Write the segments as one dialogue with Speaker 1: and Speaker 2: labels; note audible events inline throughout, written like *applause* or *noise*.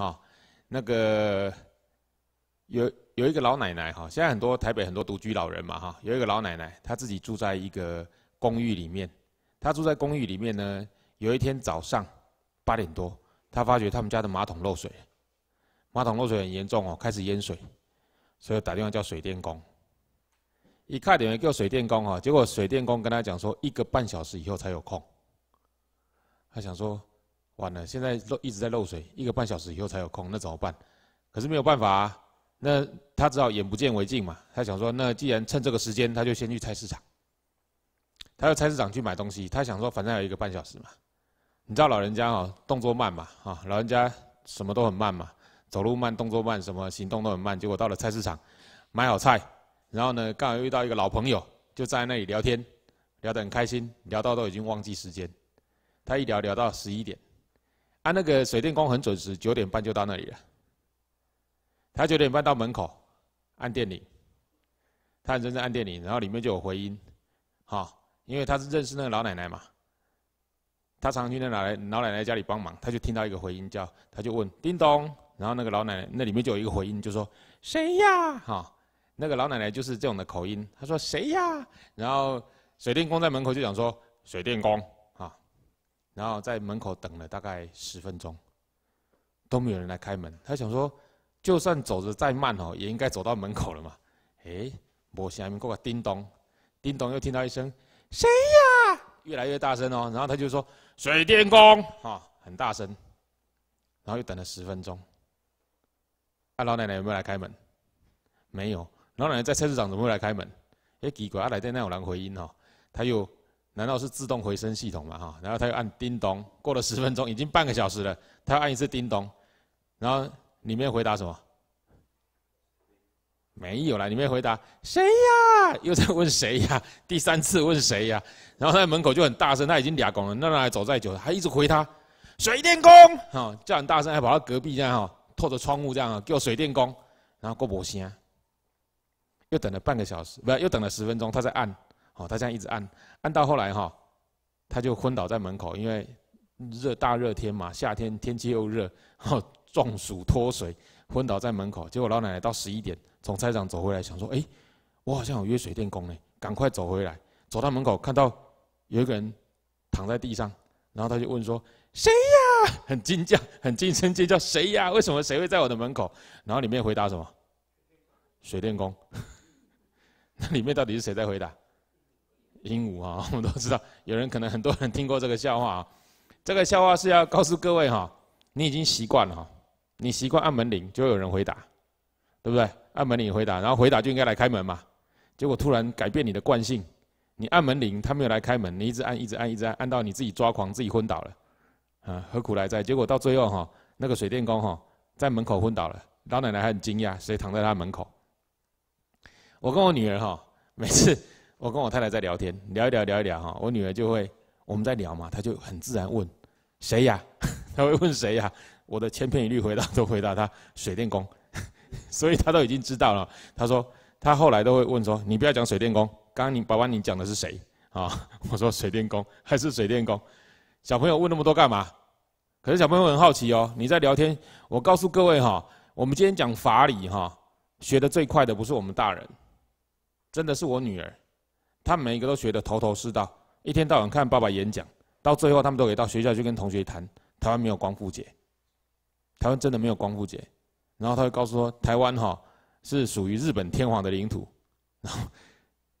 Speaker 1: 啊，那个有有一个老奶奶哈，现在很多台北很多独居老人嘛哈，有一个老奶奶，她自己住在一个公寓里面，她住在公寓里面呢。有一天早上八点多，她发觉他们家的马桶漏水，马桶漏水很严重哦，开始淹水，所以打电话叫水电工。一看电话叫水电工哈，结果水电工跟她讲说，一个半小时以后才有空。她想说。完了，现在漏一直在漏水，一个半小时以后才有空，那怎么办？可是没有办法啊，那他只好眼不见为净嘛。他想说，那既然趁这个时间，他就先去菜市场。他到菜市场去买东西，他想说，反正有一个半小时嘛。你知道老人家哦，动作慢嘛，啊，老人家什么都很慢嘛，走路慢，动作慢，什么行动都很慢。结果到了菜市场，买好菜，然后呢，刚好遇到一个老朋友，就在那里聊天，聊得很开心，聊到都已经忘记时间。他一聊聊到十一点。啊，那个水电工很准时，九点半就到那里了。他九点半到门口按电铃，他很认真按电铃，然后里面就有回音，好，因为他是认识那个老奶奶嘛，他常去那老老奶奶家里帮忙，他就听到一个回音，叫他就问叮咚，然后那个老奶奶那里面就有一个回音，就说谁呀？哈，那个老奶奶就是这种的口音，他说谁呀？然后水电工在门口就讲说水电工。然后在门口等了大概十分钟，都没有人来开门。他想说，就算走的再慢哦，也应该走到门口了嘛。哎，我下面过个叮咚，叮咚，又听到一声，谁呀？越来越大声哦。然后他就说，水电工，哈，很大声。然后又等了十分钟，啊，老奶奶有没有来开门，没有。老奶奶在菜市场怎么会来开门？哎，奇怪啊，来电那有人回音哦？他又。难道是自动回声系统嘛哈？然后他又按叮咚，过了十分钟，已经半个小时了，他按一次叮咚，然后里面回答什么？没有啦，里面回答谁呀？又在问谁呀？第三次问谁呀？然后在门口就很大声，他已经俩工了，那他走再久，还一直回他水电工，哈，叫很大声，还跑到隔壁这样哈，透着窗户这样叫水电工，然后过不声，又等了半个小时，不要，又等了十分钟，他在按。哦，他这样一直按按到后来哈，他就昏倒在门口，因为热大热天嘛，夏天天气又热，哦，中暑脱水昏倒在门口。结果老奶奶到十一点从菜场走回来，想说，哎，我好像有约水电工呢，赶快走回来。走到门口看到有一个人躺在地上，然后他就问说，谁呀？很惊叫，很惊声尖叫，谁呀？为什么谁会在我的门口？然后里面回答什么？水电工。*laughs* 那里面到底是谁在回答？鹦鹉啊，*laughs* 我们都知道，有人可能很多人听过这个笑话啊。这个笑话是要告诉各位哈，你已经习惯了，你习惯按门铃就有人回答，对不对？按门铃回答，然后回答就应该来开门嘛。结果突然改变你的惯性，你按门铃他没有来开门，你一直按一直按一直按，按到你自己抓狂自己昏倒了，啊，何苦来哉？结果到最后哈，那个水电工哈在门口昏倒了，老奶奶很惊讶，谁躺在他门口？我跟我女儿哈，每次。我跟我太太在聊天，聊一聊，聊一聊哈，我女儿就会，我们在聊嘛，她就很自然问，谁呀？*laughs* 她会问谁呀？我的千篇一律回答都回答她水电工，*laughs* 所以她都已经知道了。她说，她后来都会问说，你不要讲水电工，刚刚你爸爸你讲的是谁啊？我说水电工，还是水电工。小朋友问那么多干嘛？可是小朋友很好奇哦。你在聊天，我告诉各位哈，我们今天讲法理哈，学的最快的不是我们大人，真的是我女儿。他每一个都学得头头是道，一天到晚看爸爸演讲，到最后他们都可以到学校去跟同学谈。台湾没有光复节，台湾真的没有光复节。然后他会告诉说，台湾哈是属于日本天皇的领土。然后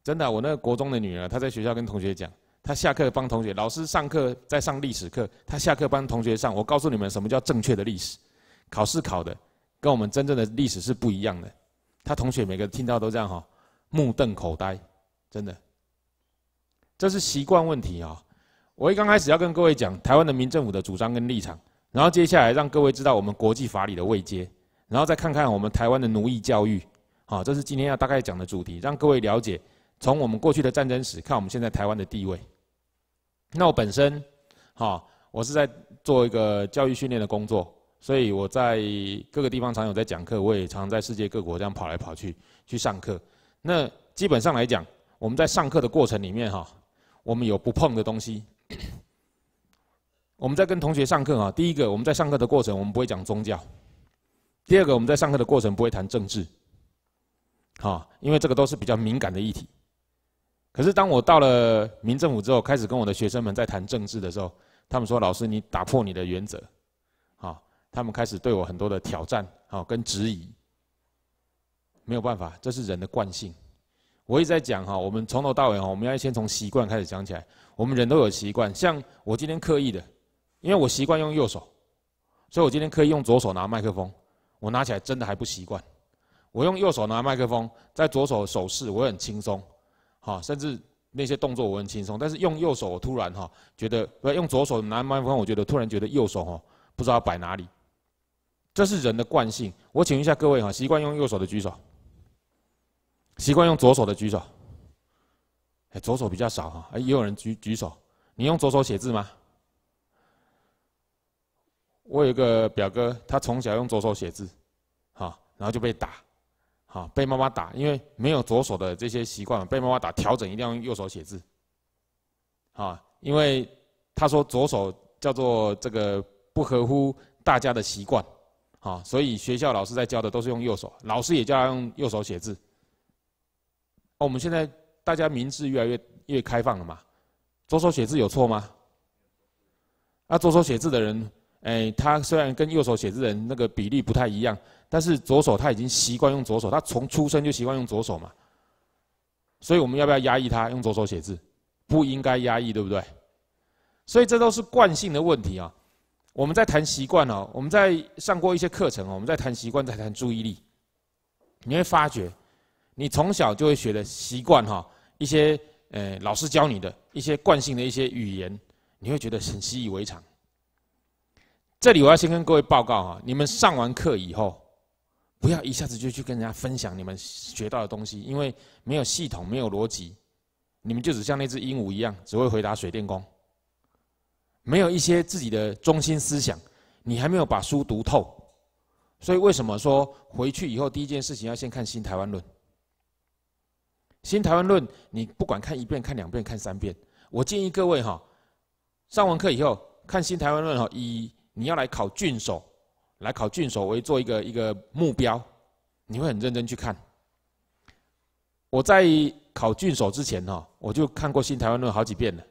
Speaker 1: 真的，我那个国中的女儿，她在学校跟同学讲，她下课帮同学。老师上课在上历史课，她下课帮同学上。我告诉你们，什么叫正确的历史？考试考的跟我们真正的历史是不一样的。他同学每个听到都这样哈，目瞪口呆，真的。这是习惯问题啊！我一刚开始要跟各位讲台湾的民政府的主张跟立场，然后接下来让各位知道我们国际法理的位阶，然后再看看我们台湾的奴役教育，好，这是今天要大概讲的主题，让各位了解从我们过去的战争史看我们现在台湾的地位。那我本身，哈，我是在做一个教育训练的工作，所以我在各个地方常有在讲课，我也常在世界各国这样跑来跑去去上课。那基本上来讲，我们在上课的过程里面，哈。我们有不碰的东西。我们在跟同学上课啊，第一个我们在上课的过程，我们不会讲宗教；第二个我们在上课的过程不会谈政治。好，因为这个都是比较敏感的议题。可是当我到了民政府之后，开始跟我的学生们在谈政治的时候，他们说：“老师，你打破你的原则。”好，他们开始对我很多的挑战，好跟质疑。没有办法，这是人的惯性。我一直在讲哈，我们从头到尾哈，我们要先从习惯开始讲起来。我们人都有习惯，像我今天刻意的，因为我习惯用右手，所以我今天刻意用左手拿麦克风。我拿起来真的还不习惯。我用右手拿麦克风，在左手手势我很轻松，哈，甚至那些动作我很轻松。但是用右手，我突然哈，觉得不用左手拿麦克风，我觉得突然觉得右手哈不知道摆哪里。这是人的惯性。我请问一下各位哈，习惯用右手的举手。习惯用左手的举手，哎，左手比较少哈，哎，也有人举举手。你用左手写字吗？我有一个表哥，他从小用左手写字，哈，然后就被打，哈，被妈妈打，因为没有左手的这些习惯，被妈妈打调整，一定要用右手写字，啊，因为他说左手叫做这个不合乎大家的习惯，啊，所以学校老师在教的都是用右手，老师也叫他用右手写字。我们现在大家名字越来越越开放了嘛？左手写字有错吗？那左手写字的人，哎，他虽然跟右手写字人那个比例不太一样，但是左手他已经习惯用左手，他从出生就习惯用左手嘛。所以我们要不要压抑他用左手写字？不应该压抑，对不对？所以这都是惯性的问题啊。我们在谈习惯哦，我们在上过一些课程哦，我们在谈习惯在谈注意力，你会发觉。你从小就会学的习惯哈，一些呃老师教你的一些惯性的一些语言，你会觉得很习以为常。这里我要先跟各位报告哈，你们上完课以后，不要一下子就去跟人家分享你们学到的东西，因为没有系统，没有逻辑，你们就只像那只鹦鹉一样，只会回答水电工。没有一些自己的中心思想，你还没有把书读透，所以为什么说回去以后第一件事情要先看《新台湾论》？《新台湾论》，你不管看一遍、看两遍、看三遍，我建议各位哈，上完课以后看《新台湾论》哈，以你要来考郡守，来考郡守为做一个一个目标，你会很认真去看。我在考郡守之前哈，我就看过《新台湾论》好几遍了，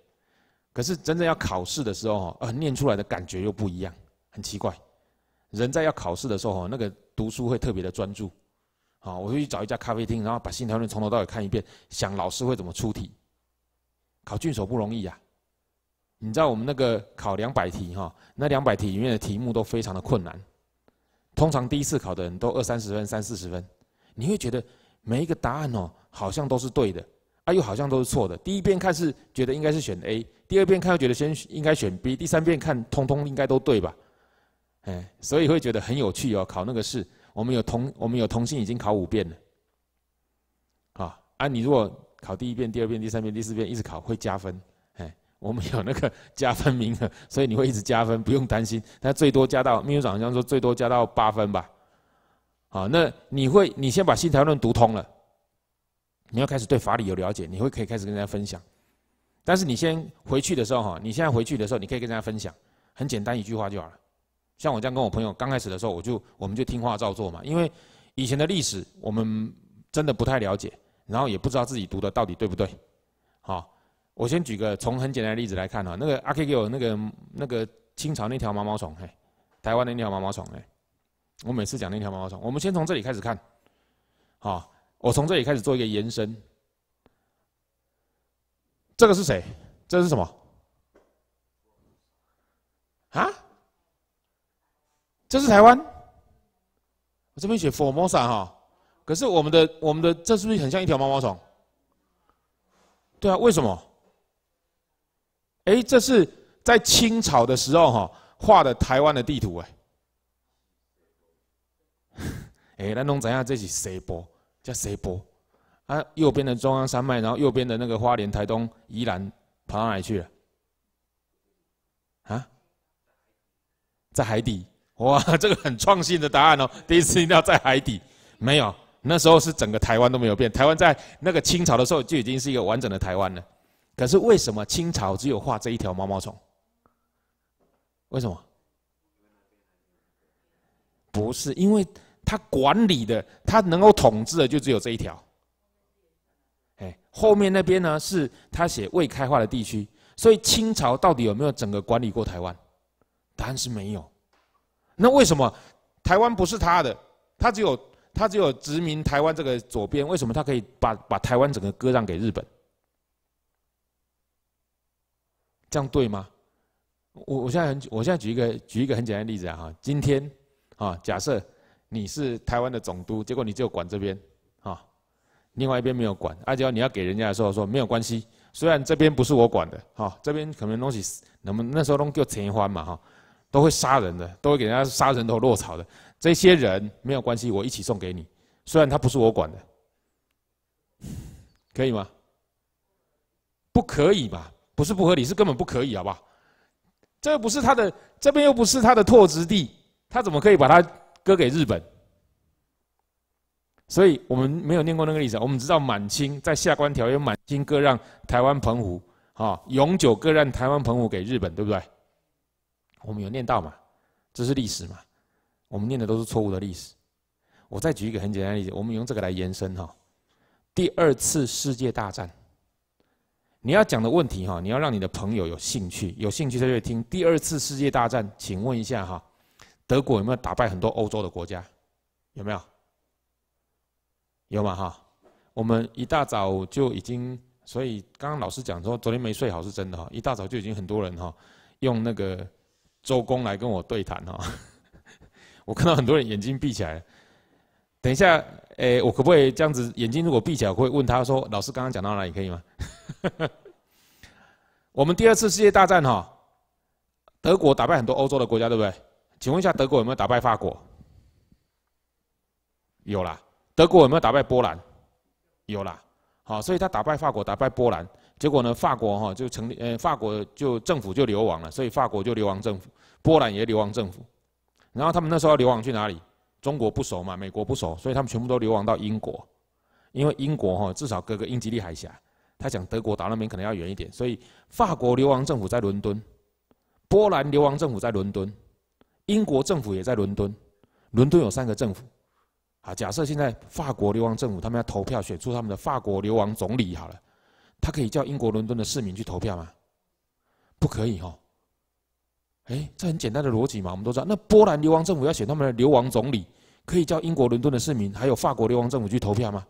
Speaker 1: 可是真正要考试的时候哈，呃，念出来的感觉又不一样，很奇怪。人在要考试的时候哈，那个读书会特别的专注。好，我就去找一家咖啡厅，然后把信条论从头到尾看一遍，想老师会怎么出题。考郡守不容易呀，你知道我们那个考两百题哈，那两百题里面的题目都非常的困难。通常第一次考的人都二三十分、三四十分，你会觉得每一个答案哦，好像都是对的，啊又好像都是错的。第一遍看是觉得应该是选 A，第二遍看又觉得先应该选 B，第三遍看通通应该都对吧？哎，所以会觉得很有趣哦，考那个试。我们有同我们有同性已经考五遍了，啊啊！你如果考第一遍、第二遍、第三遍、第四遍，一直考会加分，哎，我们有那个加分名额，*laughs* 所以你会一直加分，不用担心。但最多加到秘书长好像说最多加到八分吧，啊，那你会你先把新条论读通了，你要开始对法理有了解，你会可以开始跟大家分享。但是你先回去的时候哈，你现在回去的时候你可以跟大家分享，很简单一句话就好了。像我这样跟我朋友刚开始的时候，我就我们就听话照做嘛，因为以前的历史我们真的不太了解，然后也不知道自己读的到底对不对。好，我先举个从很简单的例子来看啊，那个阿 K 给我那个那个清朝那条毛毛虫，嘿，台湾的那条毛毛虫，嘿，我每次讲那条毛毛虫，我们先从这里开始看，好，我从这里开始做一个延伸。这个是谁？这是什么？啊？这是台湾，我这边写 Formosa 哈，可是我们的我们的这是不是很像一条毛毛虫？对啊，为什么？哎，这是在清朝的时候哈画的台湾的地图哎，哎，*laughs* 那弄怎一下这是西坡，叫西坡，啊，右边的中央山脉，然后右边的那个花莲、台东、宜兰跑到哪去了？啊，在海底。哇，*laughs* 这个很创新的答案哦！*laughs* 第一次听到在海底，没有那时候是整个台湾都没有变。台湾在那个清朝的时候就已经是一个完整的台湾了，可是为什么清朝只有画这一条毛毛虫？为什么？不是因为他管理的，他能够统治的就只有这一条。哎，后面那边呢是他写未开化的地区，所以清朝到底有没有整个管理过台湾？答案是没有。那为什么台湾不是他的？他只有他只有殖民台湾这个左边，为什么他可以把把台湾整个割让给日本？这样对吗？我我现在很我现在举一个举一个很简单的例子啊，今天啊，假设你是台湾的总督，结果你就管这边啊，另外一边没有管。而且你要给人家的时候说没有关系，虽然这边不是我管的，哈，这边可能东西能不能那时候东西就钱欢嘛，哈。都会杀人的，都会给人家杀人头落草的。这些人没有关系，我一起送给你。虽然他不是我管的，可以吗？不可以吧？不是不合理，是根本不可以，好不好？这不是他的，这边又不是他的拓殖地，他怎么可以把它割给日本？所以我们没有念过那个历史，我们知道满清在下关条约，满清割让台湾澎湖，啊，永久割让台湾澎湖给日本，对不对？我们有念到嘛？这是历史嘛？我们念的都是错误的历史。我再举一个很简单的例子，我们用这个来延伸哈。第二次世界大战，你要讲的问题哈，你要让你的朋友有兴趣，有兴趣就会听。第二次世界大战，请问一下哈，德国有没有打败很多欧洲的国家？有没有？有吗哈？我们一大早就已经，所以刚刚老师讲说昨天没睡好是真的哈，一大早就已经很多人哈，用那个。周公来跟我对谈哦，*laughs* 我看到很多人眼睛闭起来，等一下，诶，我可不可以这样子？眼睛如果闭起来，会问他说：“老师刚刚讲到哪里，可以吗？” *laughs* 我们第二次世界大战哈，德国打败很多欧洲的国家，对不对？请问一下，德国有没有打败法国？有啦。德国有没有打败波兰？有啦。好，所以他打败法国，打败波兰，结果呢，法国哈就成，立，呃，法国就政府就流亡了，所以法国就流亡政府。波兰也流亡政府，然后他们那时候流亡去哪里？中国不熟嘛，美国不熟，所以他们全部都流亡到英国，因为英国哈至少隔个英吉利海峡，他讲德国打那边可能要远一点，所以法国流亡政府在伦敦，波兰流亡政府在伦敦，英国政府也在伦敦，伦敦有三个政府，啊，假设现在法国流亡政府他们要投票选出他们的法国流亡总理好了，他可以叫英国伦敦的市民去投票吗？不可以哈。哎，这很简单的逻辑嘛，我们都知道。那波兰流亡政府要选他们的流亡总理，可以叫英国伦敦的市民，还有法国流亡政府去投票吗？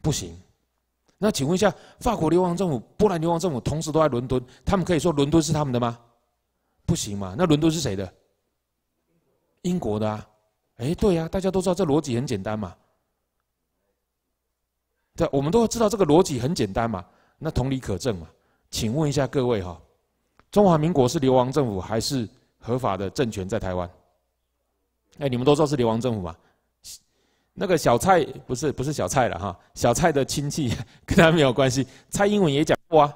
Speaker 1: 不行。那请问一下，法国流亡政府、波兰流亡政府同时都在伦敦，他们可以说伦敦是他们的吗？不行嘛。那伦敦是谁的？英国的啊。哎，对呀，大家都知道这逻辑很简单嘛。对，我们都知道这个逻辑很简单嘛。那同理可证嘛。请问一下各位哈。中华民国是流亡政府还是合法的政权在台湾？哎，你们都知道是流亡政府吧？那个小蔡不是不是小蔡了哈，小蔡的亲戚 *laughs* 跟他没有关系。蔡英文也讲过啊，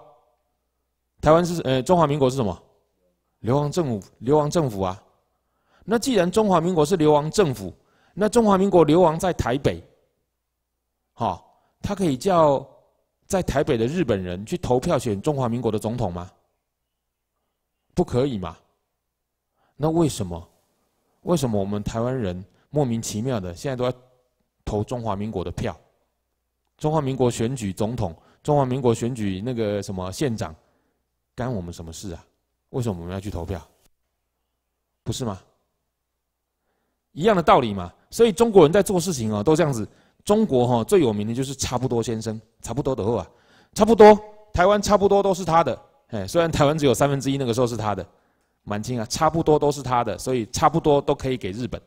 Speaker 1: 台湾是呃中华民国是什么？流亡政府，流亡政府啊。那既然中华民国是流亡政府，那中华民国流亡在台北，好，他可以叫在台北的日本人去投票选中华民国的总统吗？不可以嘛？那为什么？为什么我们台湾人莫名其妙的现在都要投中华民国的票？中华民国选举总统，中华民国选举那个什么县长，干我们什么事啊？为什么我们要去投票？不是吗？一样的道理嘛。所以中国人在做事情哦，都这样子。中国哈最有名的就是差不多先生，差不多得哦啊，差不多台湾差不多都是他的。哎，虽然台湾只有三分之一那个时候是他的，满清啊，差不多都是他的，所以差不多都可以给日本，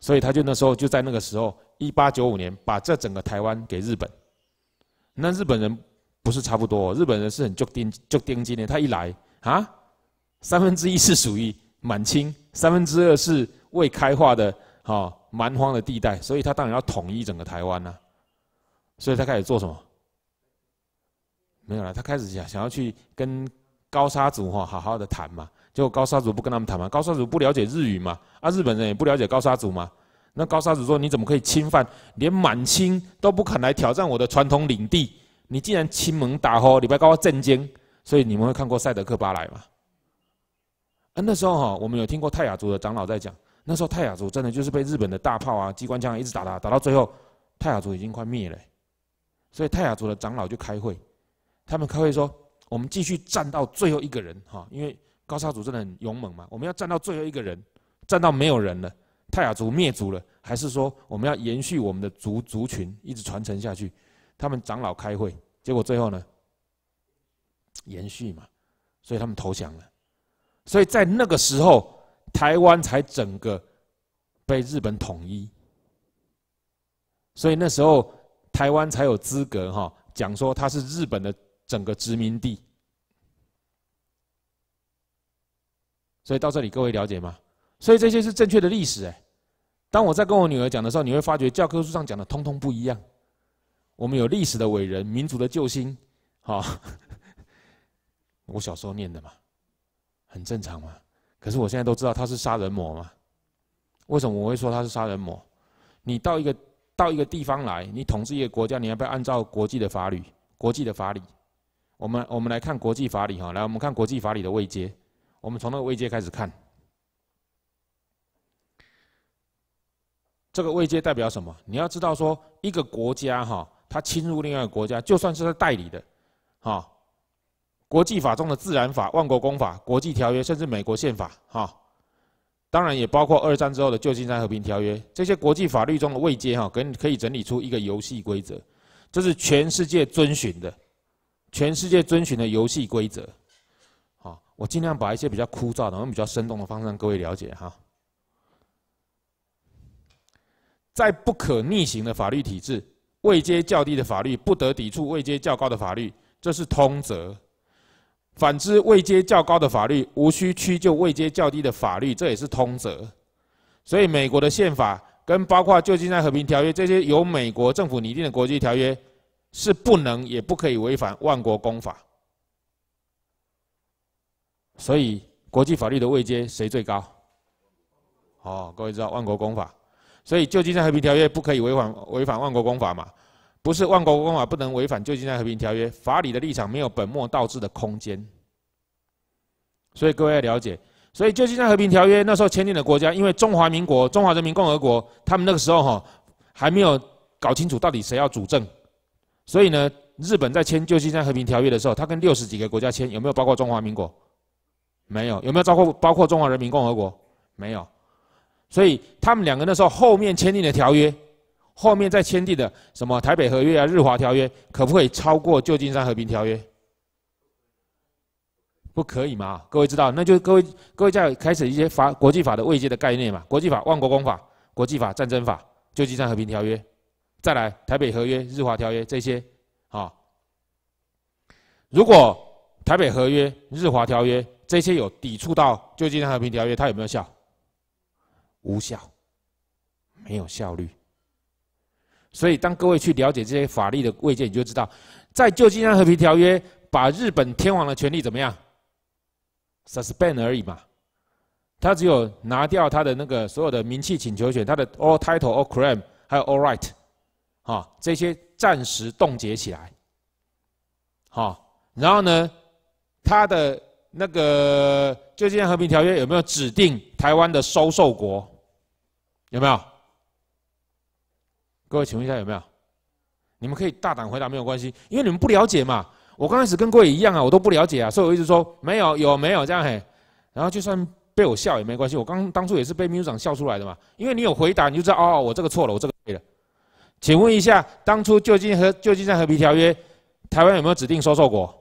Speaker 1: 所以他就那时候就在那个时候，一八九五年把这整个台湾给日本。那日本人不是差不多，日本人是很就盯就盯紧的，他一来啊，三分之一是属于满清，三分之二是未开化的哈蛮荒的地带，所以他当然要统一整个台湾呐，所以他开始做什么？没有了，他开始想想要去跟高沙族哈好好的谈嘛，结果高沙族不跟他们谈嘛，高沙族不了解日语嘛，啊日本人也不了解高沙族嘛，那高沙族说你怎么可以侵犯，连满清都不肯来挑战我的传统领地，你竟然亲蒙打吼礼拜高我震惊，所以你们会看过《赛德克巴莱》嘛，啊那时候哈我们有听过泰雅族的长老在讲，那时候泰雅族真的就是被日本的大炮啊机关枪一直打打打到最后，泰雅族已经快灭了，所以泰雅族的长老就开会。他们开会说：“我们继续站到最后一个人，哈，因为高超族真的很勇猛嘛。我们要站到最后一个人，站到没有人了，泰雅族灭族了，还是说我们要延续我们的族族群，一直传承下去？”他们长老开会，结果最后呢，延续嘛，所以他们投降了。所以在那个时候，台湾才整个被日本统一。所以那时候台湾才有资格哈，讲说它是日本的。整个殖民地，所以到这里各位了解吗？所以这些是正确的历史哎。当我在跟我女儿讲的时候，你会发觉教科书上讲的通通不一样。我们有历史的伟人、民族的救星，好，*laughs* 我小时候念的嘛，很正常嘛。可是我现在都知道他是杀人魔嘛。为什么我会说他是杀人魔？你到一个到一个地方来，你统治一个国家，你要不要按照国际的法律？国际的法理？我们我们来看国际法理哈，来我们看国际法理的位阶，我们从那个位阶开始看。这个位阶代表什么？你要知道说，一个国家哈，它侵入另外一个国家，就算是他代理的，哈，国际法中的自然法、万国公法、国际条约，甚至美国宪法，哈，当然也包括二战之后的旧金山和平条约，这些国际法律中的位阶哈，跟可以整理出一个游戏规则，这是全世界遵循的。全世界遵循的游戏规则，好，我尽量把一些比较枯燥、我们比较生动的方式让各位了解哈。在不可逆行的法律体制，位阶较低的法律不得抵触位阶较高的法律，这是通则。反之，位阶较高的法律无需屈就位阶较低的法律，这也是通则。所以，美国的宪法跟包括《旧金山和平条约》这些由美国政府拟定的国际条约。是不能也不可以违反万国公法，所以国际法律的位阶谁最高？哦，各位知道万国公法，所以旧金山和平条约不可以违反违反万国公法嘛？不是万国公法不能违反旧金山和平条约，法理的立场没有本末倒置的空间。所以各位要了解，所以旧金山和平条约那时候签订的国家，因为中华民国、中华人民共和国，他们那个时候哈还没有搞清楚到底谁要主政。所以呢，日本在签旧金山和平条约的时候，他跟六十几个国家签，有没有包括中华民国？没有。有没有包括包括中华人民共和国？没有。所以他们两个那时候后面签订的条约，后面再签订的什么台北合约啊、日华条约，可不可以超过旧金山和平条约？不可以嘛？各位知道，那就各位各位在开始一些法国际法的未接的概念嘛？国际法、万国公法、国际法、战争法、旧金山和平条约。再来，台北合约、日华条约这些，啊，如果台北合约、日华条约这些有抵触到《旧金山和平条约》，它有没有效？无效，没有效率。所以，当各位去了解这些法律的位阶，你就知道，在《旧金山和平条约》把日本天皇的权利怎么样？suspend 而已嘛，他只有拿掉他的那个所有的名气请求权，他的 all title、all claim 还有 all right。啊，这些暂时冻结起来，好，然后呢，他的那个最近和平条约有没有指定台湾的收受国？有没有？各位请问一下有没有？你们可以大胆回答，没有关系，因为你们不了解嘛。我刚开始跟各位一样啊，我都不了解啊，所以我一直说没有，有没有这样嘿。然后就算被我笑也没关系，我刚当初也是被秘书长笑出来的嘛。因为你有回答，你就知道哦，我这个错了，我这个对了。请问一下，当初《旧金山和平条约》，台湾有没有指定收受国？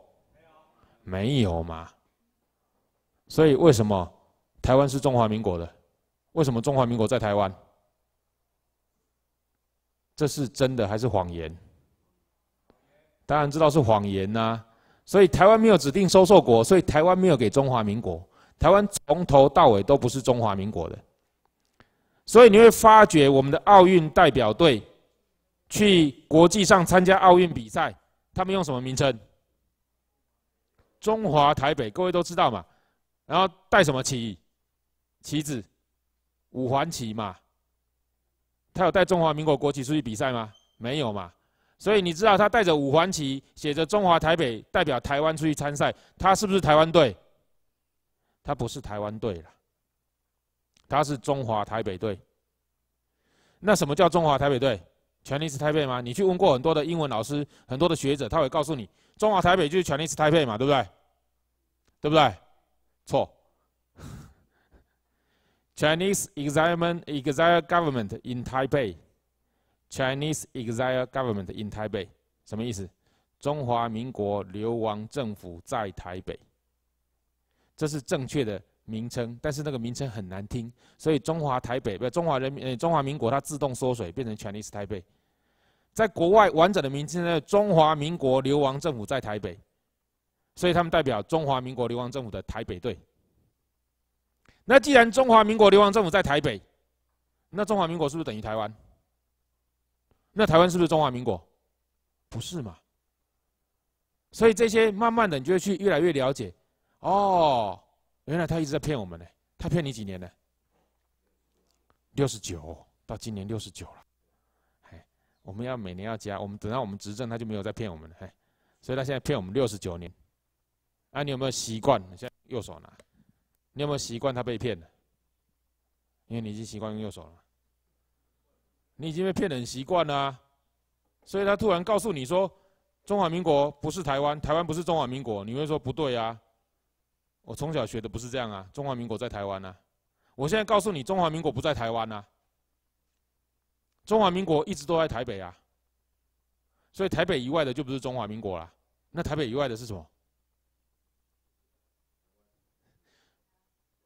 Speaker 1: 没有嘛。所以为什么台湾是中华民国的？为什么中华民国在台湾？这是真的还是谎言？当然知道是谎言呐。所以台湾没有指定收受国，所以台湾没有给中华民国。台湾从头到尾都不是中华民国的。所以你会发觉我们的奥运代表队。去国际上参加奥运比赛，他们用什么名称？中华台北，各位都知道嘛？然后带什么旗？旗子，五环旗嘛。他有带中华民国国旗出去比赛吗？没有嘛。所以你知道他带着五环旗，写着中华台北，代表台湾出去参赛，他是不是台湾队？他不是台湾队了，他是中华台北队。那什么叫中华台北队？权力是台北吗？你去问过很多的英文老师、很多的学者，他会告诉你，中华台北就是权力是台北嘛，对不对？对不对？错。*laughs* Chinese exile government in Taipei，Chinese exile government in Taipei，什么意思？中华民国流亡政府在台北。这是正确的。名称，但是那个名称很难听，所以中华台北不中华人民，呃，中华民国它自动缩水变成 e s 是台北，在国外完整的名称呢中华民国流亡政府在台北，所以他们代表中华民国流亡政府的台北队。那既然中华民国流亡政府在台北，那中华民国是不是等于台湾？那台湾是不是中华民国？不是嘛？所以这些慢慢的你就会去越来越了解，哦。原来他一直在骗我们呢，他骗你几年呢？六十九，到今年六十九了。哎，我们要每年要加，我们等到我们执政，他就没有在骗我们了。哎，所以他现在骗我们六十九年。哎，你有没有习惯？现在右手拿，你有没有习惯他被骗的？因为你已经习惯用右手了，你已经被骗得很习惯了，所以他突然告诉你说“中华民国不是台湾，台湾不是中华民国”，你会说不对啊？我从小学的不是这样啊！中华民国在台湾呐，我现在告诉你，中华民国不在台湾呐。中华民国一直都在台北啊，所以台北以外的就不是中华民国啦。那台北以外的是什么？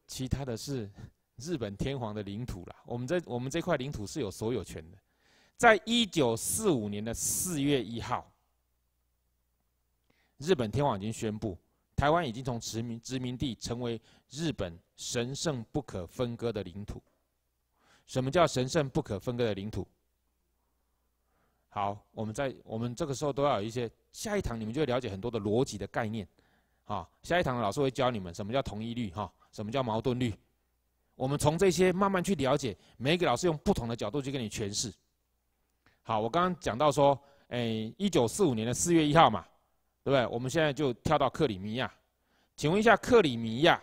Speaker 1: 其他的是日本天皇的领土啦。我们这我们这块领土是有所有权的。在一九四五年的四月一号，日本天皇已经宣布。台湾已经从殖民殖民地成为日本神圣不可分割的领土。什么叫神圣不可分割的领土？好，我们在我们这个时候都要有一些下一堂你们就会了解很多的逻辑的概念，啊，下一堂老师会教你们什么叫同一律，哈，什么叫矛盾律，我们从这些慢慢去了解，每一个老师用不同的角度去跟你诠释。好，我刚刚讲到说，诶一九四五年的四月一号嘛。对不对？我们现在就跳到克里米亚，请问一下，克里米亚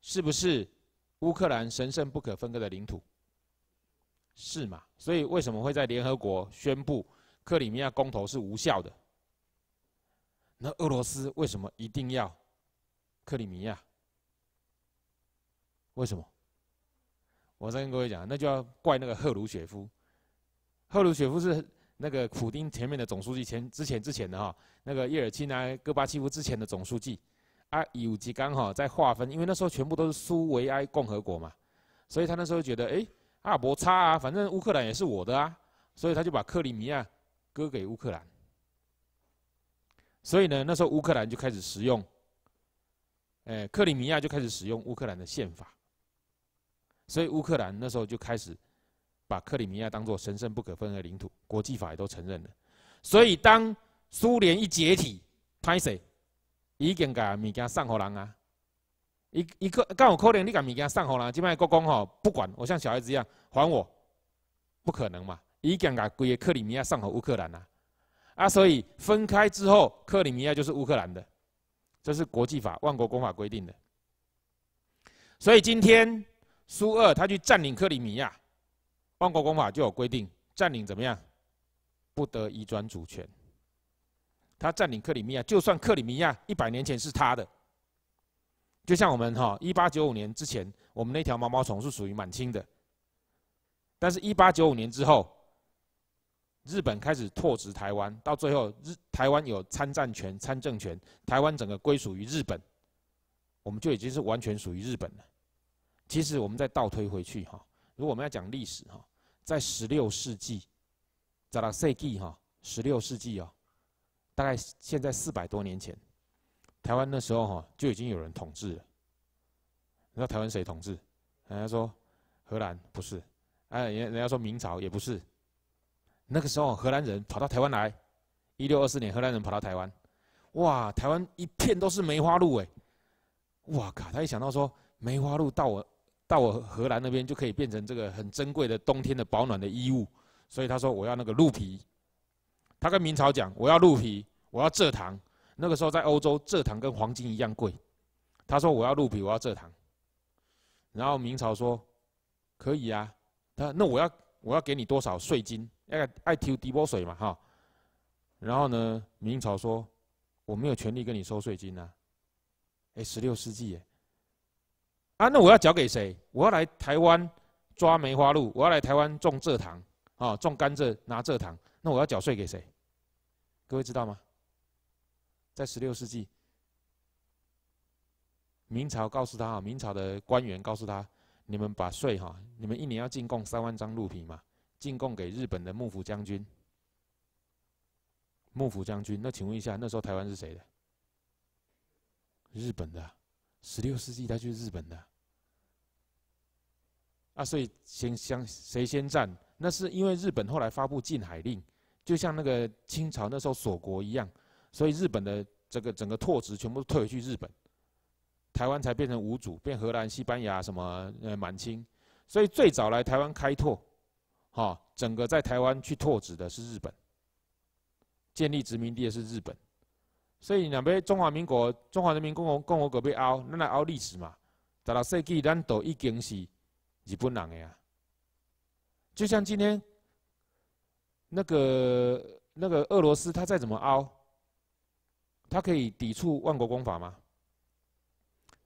Speaker 1: 是不是乌克兰神圣不可分割的领土？是吗？所以为什么会在联合国宣布克里米亚公投是无效的？那俄罗斯为什么一定要克里米亚？为什么？我再跟各位讲，那就要怪那个赫鲁雪夫。赫鲁雪夫是。那个普京前面的总书记，前之前之前的哈，那个叶尔钦啊，戈巴契夫之前的总书记，阿有几刚哈在划分，因为那时候全部都是苏维埃共和国嘛，所以他那时候觉得，哎，阿伯差啊，反正乌克兰也是我的啊，所以他就把克里米亚割给乌克兰。所以呢，那时候乌克兰就开始使用，哎，克里米亚就开始使用乌克兰的宪法。所以乌克兰那时候就开始。把克里米亚当做神圣不可分的领土，国际法也都承认了。所以当苏联一解体，派谁？伊经把米加上河郎啊，一一个干有可能你把米加上河郎，即卖国公吼不管，我像小孩子一样还我，不可能嘛？伊讲噶归克里米亚上河乌克兰啊！啊，所以分开之后，克里米亚就是乌克兰的，这是国际法万国公法规定的。所以今天苏二他去占领克里米亚。万国公法就有规定，占领怎么样？不得移转主权。他占领克里米亚，就算克里米亚一百年前是他的。就像我们哈，一八九五年之前，我们那条毛毛虫是属于满清的。但是，一八九五年之后，日本开始拓殖台湾，到最后日台湾有参战权、参政权，台湾整个归属于日本，我们就已经是完全属于日本了。其实，我们再倒推回去哈。如果我们要讲历史哈，在十六世纪，找到世纪哈，十六世纪哦，大概现在四百多年前，台湾那时候哈就已经有人统治了。那台湾谁统治？人家说荷兰不是，哎，人人家说明朝也不是。那个时候荷兰人跑到台湾来，一六二四年荷兰人跑到台湾，哇，台湾一片都是梅花鹿哎，哇靠！他一想到说梅花鹿到我。到我荷兰那边就可以变成这个很珍贵的冬天的保暖的衣物，所以他说我要那个鹿皮，他跟明朝讲我要鹿皮，我要蔗糖。那个时候在欧洲蔗糖跟黄金一样贵，他说我要鹿皮，我要蔗糖。然后明朝说，可以啊。他那我要我要给你多少税金？哎，爱挑滴波水嘛哈。然后呢，明朝说，我没有权利跟你收税金呐。哎，十六世纪耶。啊，那我要缴给谁？我要来台湾抓梅花鹿，我要来台湾种蔗糖，啊，种甘蔗拿蔗糖，那我要缴税给谁？各位知道吗？在十六世纪，明朝告诉他，啊，明朝的官员告诉他，你们把税，哈，你们一年要进贡三万张鹿皮嘛，进贡给日本的幕府将军。幕府将军，那请问一下，那时候台湾是谁的？日本的，十六世纪他去日本的。啊，所以先先谁先占？那是因为日本后来发布禁海令，就像那个清朝那时候锁国一样，所以日本的这个整个拓殖全部退回去日本，台湾才变成无主，变荷兰、西班牙什么呃满清，所以最早来台湾开拓，哈，整个在台湾去拓殖的是日本，建立殖民地的是日本，所以两边中华民国、中华人民共和共和国被凹，那来凹历史嘛，十六世纪咱都已经是。你不的呀，就像今天那个那个俄罗斯，他再怎么凹，他可以抵触万国公法吗？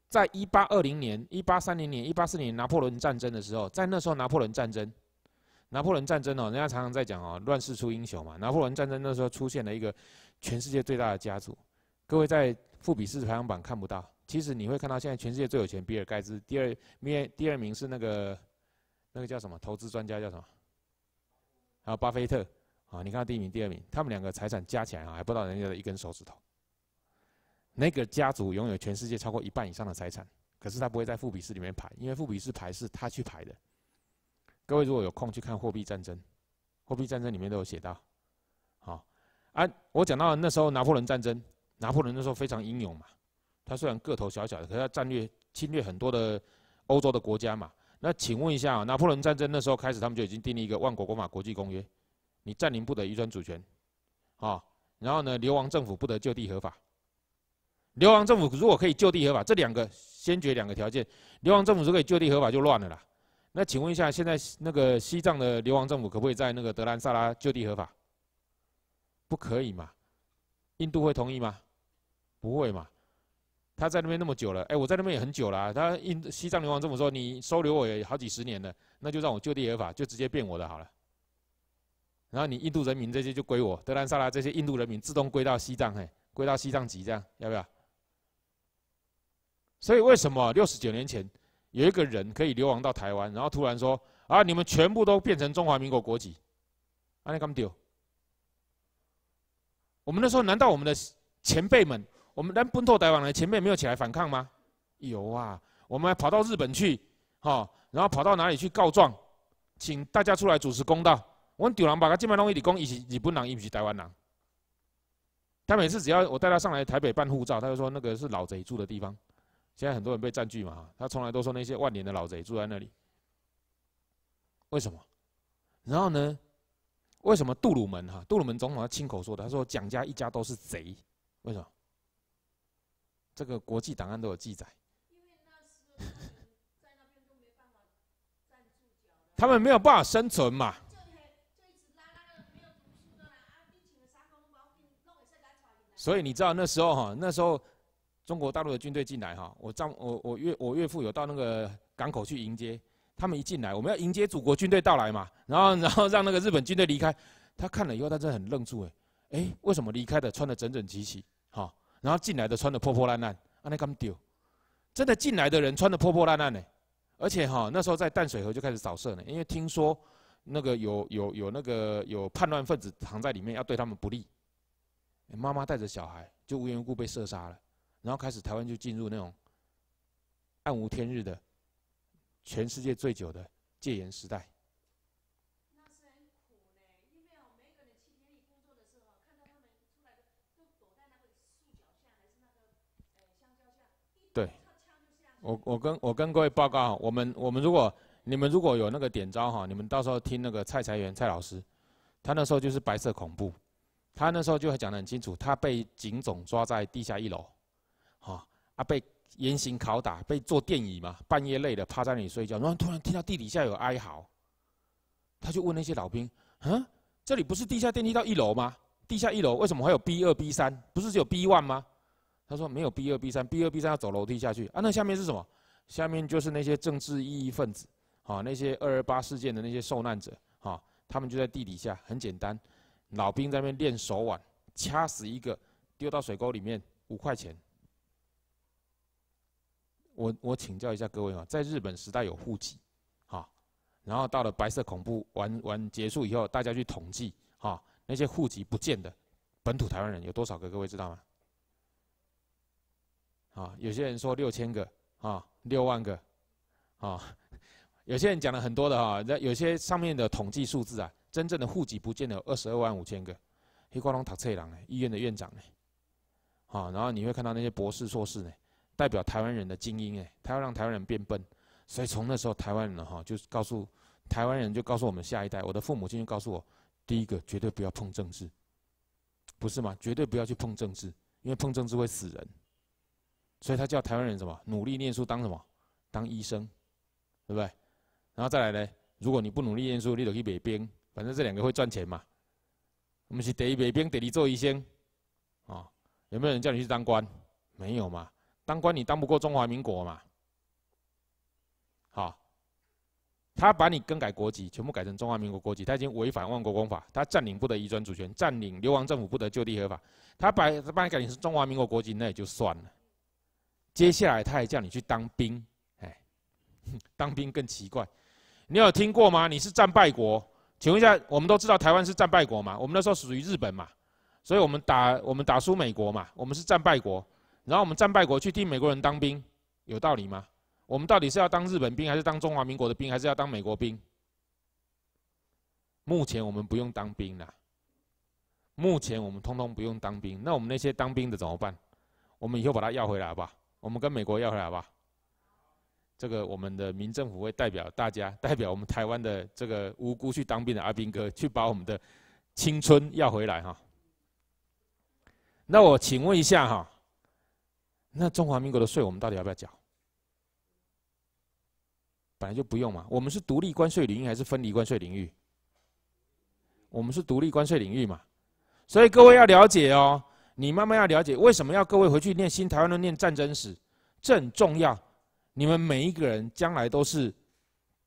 Speaker 1: 在一八二零年、一八三零年、一八四年拿破仑战争的时候，在那时候拿破仑战争，拿破仑战争哦，人家常常在讲哦，乱世出英雄嘛。拿破仑战争那时候出现了一个全世界最大的家族，各位在富比士排行榜看不到。其实你会看到，现在全世界最有钱，比尔盖茨第二，面第二名是那个，那个叫什么？投资专家叫什么？还有巴菲特啊，你看第一名、第二名，他们两个财产加起来啊，还不到人家的一根手指头。那个家族拥有全世界超过一半以上的财产，可是他不会在富比士里面排，因为富比士排是他去排的。各位如果有空去看《货币战争》，《货币战争》里面都有写到，好啊，我讲到那时候拿破仑战争，拿破仑那时候非常英勇嘛。他虽然个头小小的，可是他战略侵略很多的欧洲的国家嘛。那请问一下，拿破仑战争那时候开始，他们就已经订立一个万国公法国际公约，你占领不得移转主权，啊，然后呢，流亡政府不得就地合法。流亡政府如果可以就地合法，这两个先决两个条件，流亡政府如果可以就地合法就乱了啦。那请问一下，现在那个西藏的流亡政府可不可以在那个德兰萨拉就地合法？不可以嘛？印度会同意吗？不会嘛？他在那边那么久了，哎，我在那边也很久了。他印西藏流亡这么说，你收留我也好几十年了，那就让我就地合法，就直接变我的好了。然后你印度人民这些就归我，德兰萨拉这些印度人民自动归到西藏，嘿，归到西藏籍这样要不要？所以为什么六十九年前有一个人可以流亡到台湾，然后突然说啊，你们全部都变成中华民国国籍啊，o w c 我们那时候难道我们的前辈们？我们咱本土台湾人前面没有起来反抗吗？有啊，我们跑到日本去，哈，然后跑到哪里去告状？请大家出来主持公道。我们丢郎吧，他进来东一你讲，伊是日本人，伊不是台湾人。他每次只要我带他上来台北办护照，他就说那个是老贼住的地方。现在很多人被占据嘛，他从来都说那些万年的老贼住在那里。为什么？然后呢？为什么杜鲁门哈？杜鲁门总统他亲口说的，他说蒋家一家都是贼。为什么？这个国际档案都有记载。他们没有办法生存嘛。所以你知道那时候哈，那时候中国大陆的军队进来哈，我丈我我岳我岳父有到那个港口去迎接他们一进来，我们要迎接祖国军队到来嘛，然后 *laughs* 然后让那个日本军队离开。他看了以后，他真的很愣住，哎哎，为什么离开的穿的整整齐齐，哈？然后进来的穿的破破烂烂，啊，那他们丢，真的进来的人穿的破破烂烂呢，而且哈那时候在淡水河就开始扫射呢，因为听说那个有有有那个有叛乱分子藏在里面要对他们不利，妈妈带着小孩就无缘无故被射杀了，然后开始台湾就进入那种暗无天日的全世界最久的戒严时代。我我跟我跟各位报告我们我们如果你们如果有那个点招哈，你们到时候听那个蔡财源蔡老师，他那时候就是白色恐怖，他那时候就会讲得很清楚，他被警总抓在地下一楼，哈啊被严刑拷打，被坐电椅嘛，半夜累了趴在那里睡觉，然后突然听到地底下有哀嚎，他就问那些老兵，嗯，这里不是地下电梯到一楼吗？地下一楼为什么会有 B 二 B 三？不是只有 B one 吗？他说没有 B 二 B 三，B 二 B 三要走楼梯下去啊？那下面是什么？下面就是那些政治意义分子，啊，那些二二八事件的那些受难者，啊，他们就在地底下，很简单，老兵在那边练手腕，掐死一个，丢到水沟里面，五块钱。我我请教一下各位啊，在日本时代有户籍，啊，然后到了白色恐怖完完结束以后，大家去统计，啊，那些户籍不见的本土台湾人有多少个？各位知道吗？啊，有些人说六千个啊，六万个，啊，有些人讲了很多的啊。那有些上面的统计数字啊，真正的户籍不见得有二十二万五千个。黑光龙塔翠郎呢，医院的院长呢，啊，然后你会看到那些博士、硕士呢，代表台湾人的精英哎，他要让台湾人变笨。所以从那时候，台湾人哈，就告诉台湾人，就告诉我们下一代，我的父母亲就告诉我，第一个绝对不要碰政治，不是吗？绝对不要去碰政治，因为碰政治会死人。所以他叫台湾人什么？努力念书当什么？当医生，对不对？然后再来呢？如果你不努力念书，你就去北兵，反正这两个会赚钱嘛。我们是得北兵，得你做医生，啊？有没有人叫你去当官？没有嘛。当官你当不过中华民国嘛。好，他把你更改国籍，全部改成中华民国国籍。他已经违反万国公法，他占领不得移转主权，占领流亡政府不得就地合法。他把他把你改成中华民国国籍，那也就算了。接下来他还叫你去当兵，哎，*laughs* 当兵更奇怪，你有听过吗？你是战败国，请问一下，我们都知道台湾是战败国嘛？我们那时候属于日本嘛，所以我们打我们打输美国嘛，我们是战败国，然后我们战败国去替美国人当兵，有道理吗？我们到底是要当日本兵，还是当中华民国的兵，还是要当美国兵？目前我们不用当兵了，目前我们通通不用当兵，那我们那些当兵的怎么办？我们以后把它要回来，好不好？我们跟美国要回来好吧？这个我们的民政府会代表大家，代表我们台湾的这个无辜去当兵的阿兵哥，去把我们的青春要回来哈。那我请问一下哈，那中华民国的税我们到底要不要缴？本来就不用嘛，我们是独立关税领域还是分离关税领域？我们是独立关税领域嘛，所以各位要了解哦。你慢慢要了解，为什么要各位回去念《新台湾论》、念战争史？这很重要。你们每一个人将来都是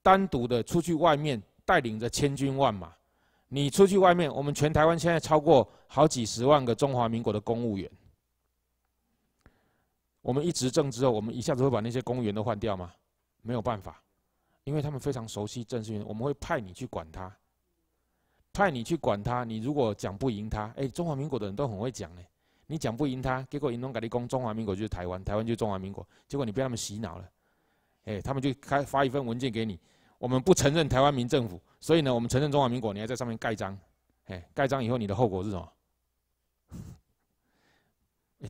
Speaker 1: 单独的出去外面，带领着千军万马。你出去外面，我们全台湾现在超过好几十万个中华民国的公务员。我们一执政之后，我们一下子会把那些公务员都换掉吗？没有办法，因为他们非常熟悉政治。我们会派你去管他，派你去管他。你如果讲不赢他，哎，中华民国的人都很会讲呢。你讲不赢他，结果尹东改立功，中华民国就是台湾，台湾就是中华民国。结果你被他们洗脑了，哎，他们就开发一份文件给你，我们不承认台湾民政府，所以呢，我们承认中华民国，你还在上面盖章，哎，盖章以后你的后果是什么？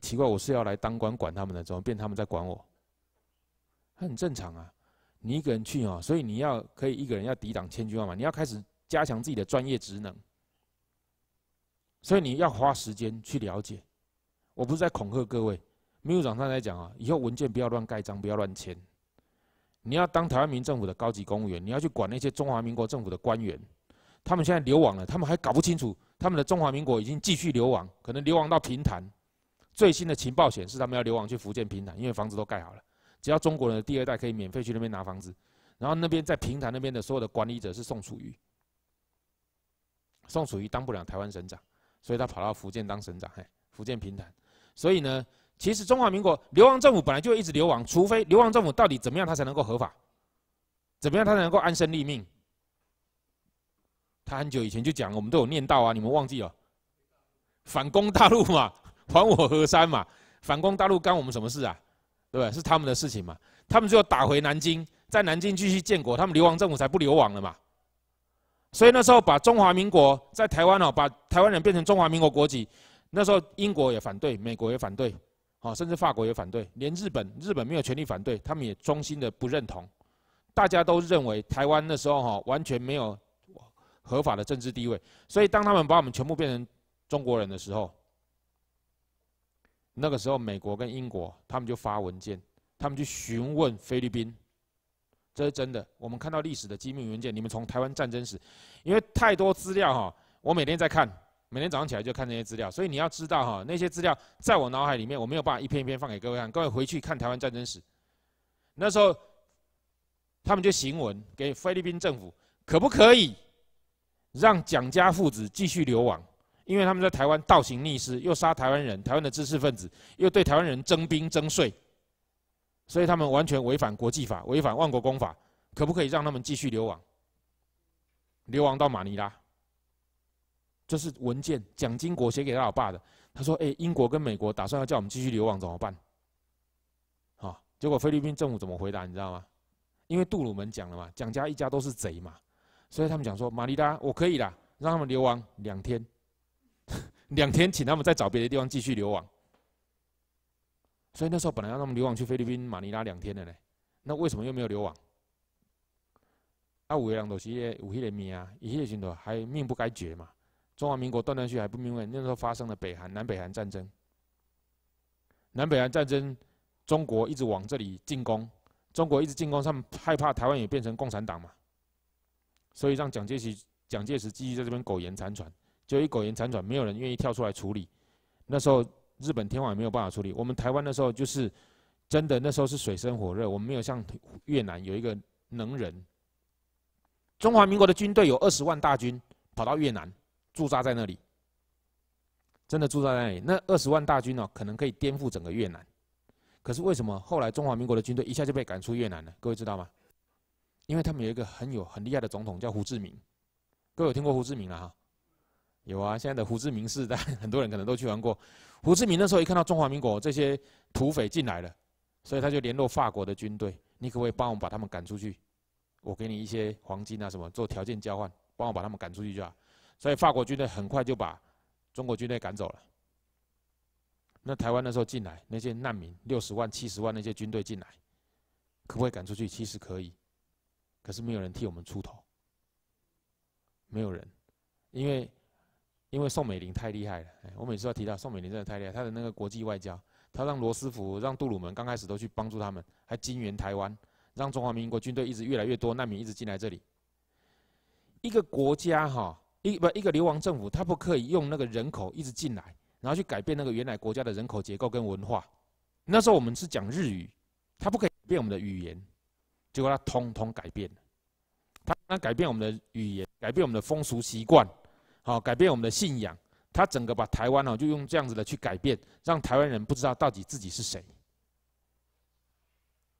Speaker 1: *laughs* 奇怪，我是要来当官管他们的，怎么变他们在管我？很正常啊，你一个人去哦，所以你要可以一个人要抵挡千军万马，你要开始加强自己的专业职能，所以你要花时间去了解。我不是在恐吓各位，秘书长刚才讲啊，以后文件不要乱盖章，不要乱签。你要当台湾民政府的高级公务员，你要去管那些中华民国政府的官员。他们现在流亡了，他们还搞不清楚，他们的中华民国已经继续流亡，可能流亡到平潭。最新的情报显示，他们要流亡去福建平潭，因为房子都盖好了，只要中国人的第二代可以免费去那边拿房子。然后那边在平潭那边的所有的管理者是宋楚瑜，宋楚瑜当不了台湾省长，所以他跑到福建当省长，嘿，福建平潭。所以呢，其实中华民国流亡政府本来就一直流亡，除非流亡政府到底怎么样，他才能够合法，怎么样他才能够安身立命？他很久以前就讲我们都有念到啊，你们忘记了？反攻大陆嘛，*laughs* 还我河山嘛，反攻大陆干我们什么事啊？对不对？是他们的事情嘛，他们就要打回南京，在南京继续建国，他们流亡政府才不流亡了嘛。所以那时候把中华民国在台湾哦，把台湾人变成中华民国国籍。那时候英国也反对，美国也反对，啊，甚至法国也反对，连日本日本没有权利反对，他们也衷心的不认同。大家都认为台湾那时候哈完全没有合法的政治地位，所以当他们把我们全部变成中国人的时候，那个时候美国跟英国他们就发文件，他们去询问菲律宾，这是真的。我们看到历史的机密文件，你们从台湾战争史，因为太多资料哈，我每天在看。每天早上起来就看这些资料，所以你要知道哈，那些资料在我脑海里面，我没有办法一篇一篇放给各位看。各位回去看台湾战争史，那时候他们就行文给菲律宾政府，可不可以让蒋家父子继续流亡？因为他们在台湾倒行逆施，又杀台湾人，台湾的知识分子又对台湾人征兵征税，所以他们完全违反国际法，违反万国公法，可不可以让他们继续流亡？流亡到马尼拉？这是文件，蒋经国写给他老爸的。他说：“哎，英国跟美国打算要叫我们继续流亡怎么办？”好，结果菲律宾政府怎么回答？你知道吗？因为杜鲁门讲了嘛，蒋家一家都是贼嘛，所以他们讲说：“马尼拉我可以啦，让他们流亡两天，*laughs* 两天请他们再找别的地方继续流亡。”所以那时候本来让他们流亡去菲律宾马尼拉两天的呢，那为什么又没有流亡？啊，有些人都是有那个命啊，一些人就还命不该绝嘛。中华民国断断续续还不明白，那时候发生了北韩、南北韩战争。南北韩战争，中国一直往这里进攻，中国一直进攻，他们害怕台湾也变成共产党嘛，所以让蒋介石、蒋介石继续在这边苟延残喘，就一苟延残喘，没有人愿意跳出来处理。那时候日本天皇也没有办法处理，我们台湾那时候就是真的，那时候是水深火热。我们没有像越南有一个能人，中华民国的军队有二十万大军跑到越南。驻扎在那里，真的驻扎在那里。那二十万大军呢，可能可以颠覆整个越南。可是为什么后来中华民国的军队一下就被赶出越南呢？各位知道吗？因为他们有一个很有很厉害的总统叫胡志明。各位有听过胡志明啊？哈，有啊，现在的胡志明市，代，很多人可能都去玩过。胡志明那时候一看到中华民国这些土匪进来了，所以他就联络法国的军队：“你可不可以帮我把他们赶出去？我给你一些黄金啊什么做条件交换，帮我把他们赶出去就好。所以法国军队很快就把中国军队赶走了。那台湾那时候进来那些难民六十万七十万那些军队进来，可不可以赶出去？其实可以，可是没有人替我们出头。没有人，因为因为宋美龄太厉害了。我每次要提到宋美龄真的太厉害，她的那个国际外交，她让罗斯福让杜鲁门刚开始都去帮助他们，还金援台湾，让中华民国军队一直越来越多，难民一直进来这里。一个国家哈。一不一个流亡政府，他不可以用那个人口一直进来，然后去改变那个原来国家的人口结构跟文化。那时候我们是讲日语，他不可以变我们的语言，结果他通通改变他他改变我们的语言，改变我们的风俗习惯，好，改变我们的信仰。他整个把台湾呢，就用这样子的去改变，让台湾人不知道到底自己是谁。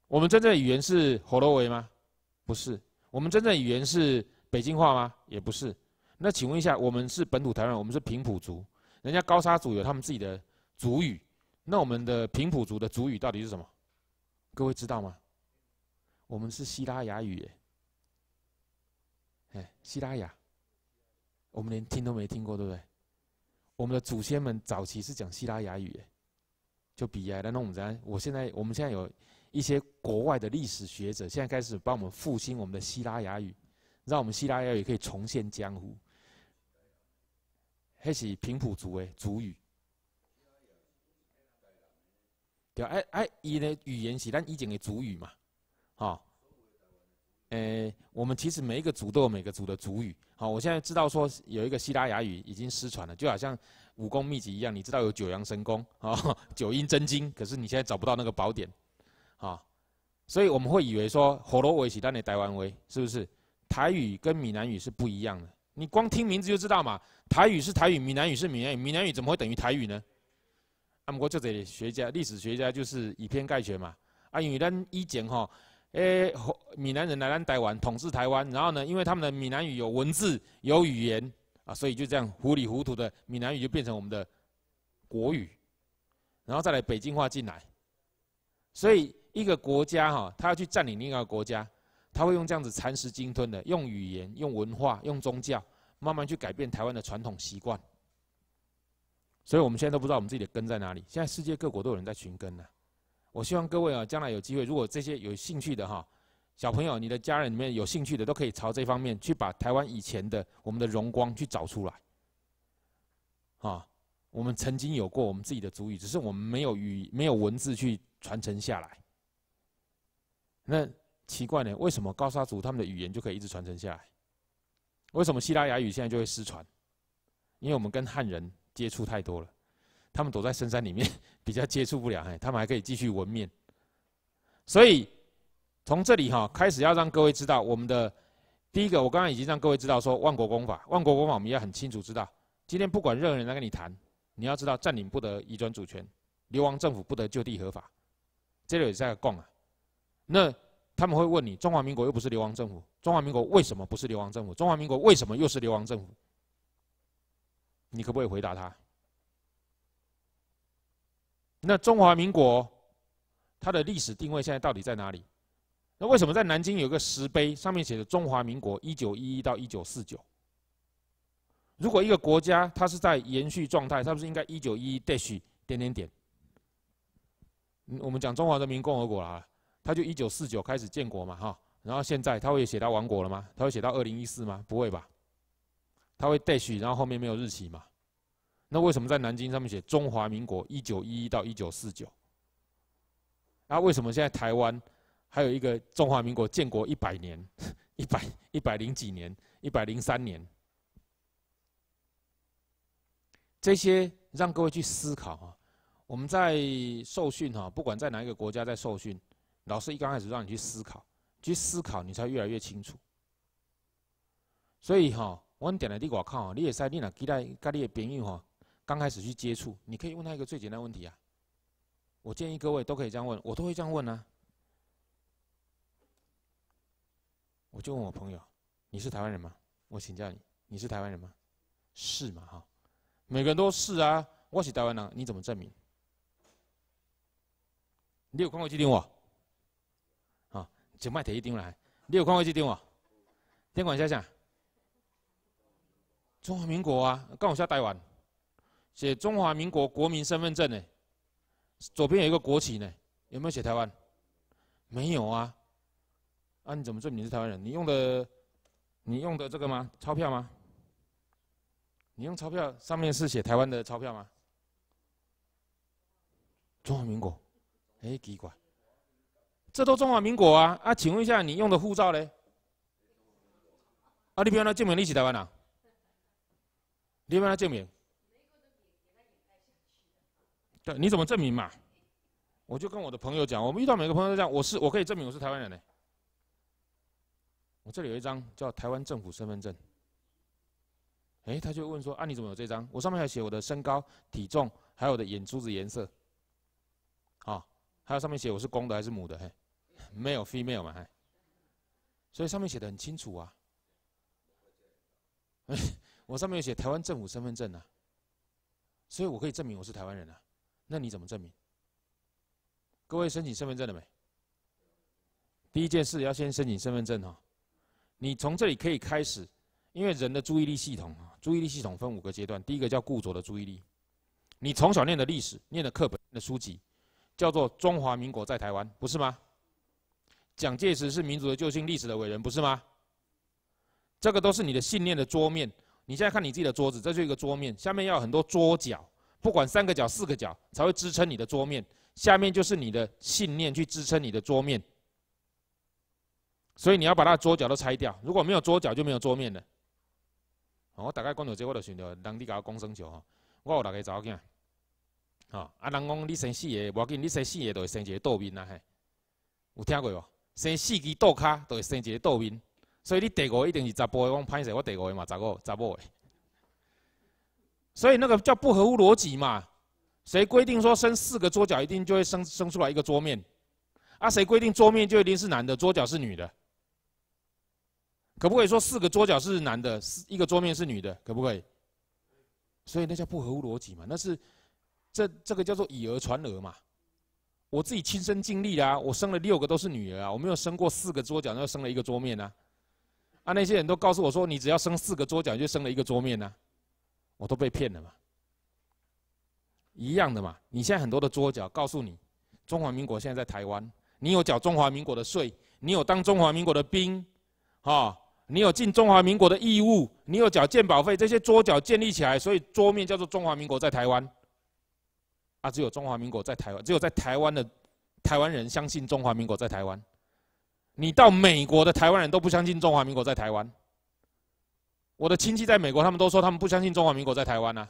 Speaker 1: 我们真正的语言是火炉维吗？不是。我们真正的语言是北京话吗？也不是。那请问一下，我们是本土台湾，我们是平埔族，人家高沙族有他们自己的族语，那我们的平埔族的族语到底是什么？各位知道吗？我们是希拉雅语，哎，希拉雅，我们连听都没听过，对不对？我们的祖先们早期是讲希拉雅语，就比耶。那我们怎样？我现在，我们现在有一些国外的历史学者，现在开始帮我们复兴我们的希拉雅语，让我们希腊雅语可以重现江湖。迄是平埔族的主语，对啊，哎哎，伊的语言是咱以前的主语嘛，吼，诶，我们其实每一个族都有每个族的族语，好，我现在知道说有一个希腊语已经失传了，就好像武功秘籍一样，你知道有九阳神功啊，九阴真经，可是你现在找不到那个宝典，啊，所以我们会以为说火罗威是咱的台湾威，是不是？台语跟闽南语是不一样的。你光听名字就知道嘛，台语是台语，闽南语是闽南语，闽南语怎么会等于台语呢？我们国这些学家、历史学家就是以偏概全嘛。啊，因为咱以前哈，诶，闽南人来咱台湾统治台湾，然后呢，因为他们的闽南语有文字、有语言啊，所以就这样糊里糊涂的闽南语就变成我们的国语，然后再来北京话进来。所以一个国家哈，他要去占领另一个国家。他会用这样子蚕食鲸吞的，用语言、用文化、用宗教，慢慢去改变台湾的传统习惯。所以，我们现在都不知道我们自己的根在哪里。现在世界各国都有人在寻根呢。我希望各位啊，将来有机会，如果这些有兴趣的哈，小朋友、你的家人里面有兴趣的，都可以朝这方面去，把台湾以前的我们的荣光去找出来。啊，我们曾经有过我们自己的族语，只是我们没有语、没有文字去传承下来。那。奇怪呢？为什么高沙族他们的语言就可以一直传承下来？为什么希腊语现在就会失传？因为我们跟汉人接触太多了，他们躲在深山里面，*laughs* 比较接触不了。哎，他们还可以继续文面。所以从这里哈开始，要让各位知道我们的第一个，我刚刚已经让各位知道说万国公法，万国公法我们要很清楚知道。今天不管任何人来跟你谈，你要知道占领不得移转主权，流亡政府不得就地合法。这里也在供啊，那。他们会问你：中华民国又不是流亡政府，中华民国为什么不是流亡政府？中华民国为什么又是流亡政府？你可不可以回答他？那中华民国它的历史定位现在到底在哪里？那为什么在南京有个石碑上面写着“中华民国一九一一到一九四九”？如果一个国家它是在延续状态，它不是应该一九一一带续点点点？我们讲中华人民共和国了。他就一九四九开始建国嘛，哈，然后现在他会写到亡国了吗？他会写到二零一四吗？不会吧，他会 d a s h 然后后面没有日期嘛？那为什么在南京上面写中华民国一九一一到一九四九？那为什么现在台湾还有一个中华民国建国一百年、*laughs* 一百一百零几年、一百零三年？这些让各位去思考啊！我们在受训哈，不管在哪一个国家在受训。老师一刚开始让你去思考，去思考，你才越来越清楚。所以哈，我们点了地我看哦，你也在你那期待跟你的朋友哈，刚开始去接触，你可以问他一个最简单问题啊。我建议各位都可以这样问，我都会这样问啊。我就问我朋友，你是台湾人吗？我请教你，你是台湾人吗？是嘛哈？每个人都是啊。我是台湾人，你怎么证明？你有看过这面我？就卖提一丁来。你有看过这丁无？丁管写啥？中华民国啊，敢有写台湾？写中华民国国民身份证呢，左边有一个国旗呢，有没有写台湾？没有啊，那你怎么证明你是台湾人？你用的你用的这个吗？钞票吗？你用钞票上面是写台湾的钞票吗？中华民国，哎，奇怪。这都中华民国啊！啊，请问一下，你用的护照嘞？啊，你不要啥证明你是台湾啊？你不要啥证明？对，你怎么证明嘛？我就跟我的朋友讲，我们遇到每个朋友都这样，我是我可以证明我是台湾人嘞。我这里有一张叫台湾政府身份证。哎，他就问说，啊，你怎么有这张？我上面还写我的身高、体重，还有我的眼珠子颜色。啊，还有上面写我是公的还是母的，嘿。没有 female 嘛？还，所以上面写的很清楚啊。*laughs* 我上面有写台湾政府身份证啊，所以我可以证明我是台湾人啊。那你怎么证明？各位申请身份证了没？第一件事要先申请身份证哦。你从这里可以开始，因为人的注意力系统啊，注意力系统分五个阶段，第一个叫固着的注意力。你从小念的历史、念的课本、的书籍，叫做中华民国在台湾，不是吗？蒋介石是民族的救星，历史的伟人，不是吗？这个都是你的信念的桌面。你现在看你自己的桌子，这就是一个桌面。下面要很多桌角，不管三个角、四个角，才会支撑你的桌面。下面就是你的信念去支撑你的桌面。所以你要把它的桌角都拆掉。如果没有桌角，就没有桌面了。好，我打开光球接我的球，当地搞个光生球哈，我打开找看，好啊。人讲你生四个，无要紧，你生四个就会生一个豆面啦嘿。有听过无？生四只桌卡，就会生一个桌面，所以你第五一定是查甫，我反正我第五个嘛，查个查某的，所以那个叫不合乎逻辑嘛。谁规定说生四个桌角一定就会生生出来一个桌面？啊，谁规定桌面就一定是男的，桌角是女的？可不可以说四个桌角是男的，一个桌面是女的？可不可以？所以那叫不合乎逻辑嘛，那是这这个叫做以讹传讹嘛。我自己亲身经历啦，我生了六个都是女儿啊，我没有生过四个桌角，那生了一个桌面啊。啊，那些人都告诉我说，你只要生四个桌角，就生了一个桌面啊。我都被骗了嘛。一样的嘛，你现在很多的桌角告诉你，中华民国现在在台湾，你有缴中华民国的税，你有当中华民国的兵，哈，你有尽中华民国的义务，你有缴鉴保费，这些桌角建立起来，所以桌面叫做中华民国在台湾。啊，只有中华民国在台湾，只有在台湾的台湾人相信中华民国在台湾。你到美国的台湾人都不相信中华民国在台湾。我的亲戚在美国，他们都说他们不相信中华民国在台湾啊，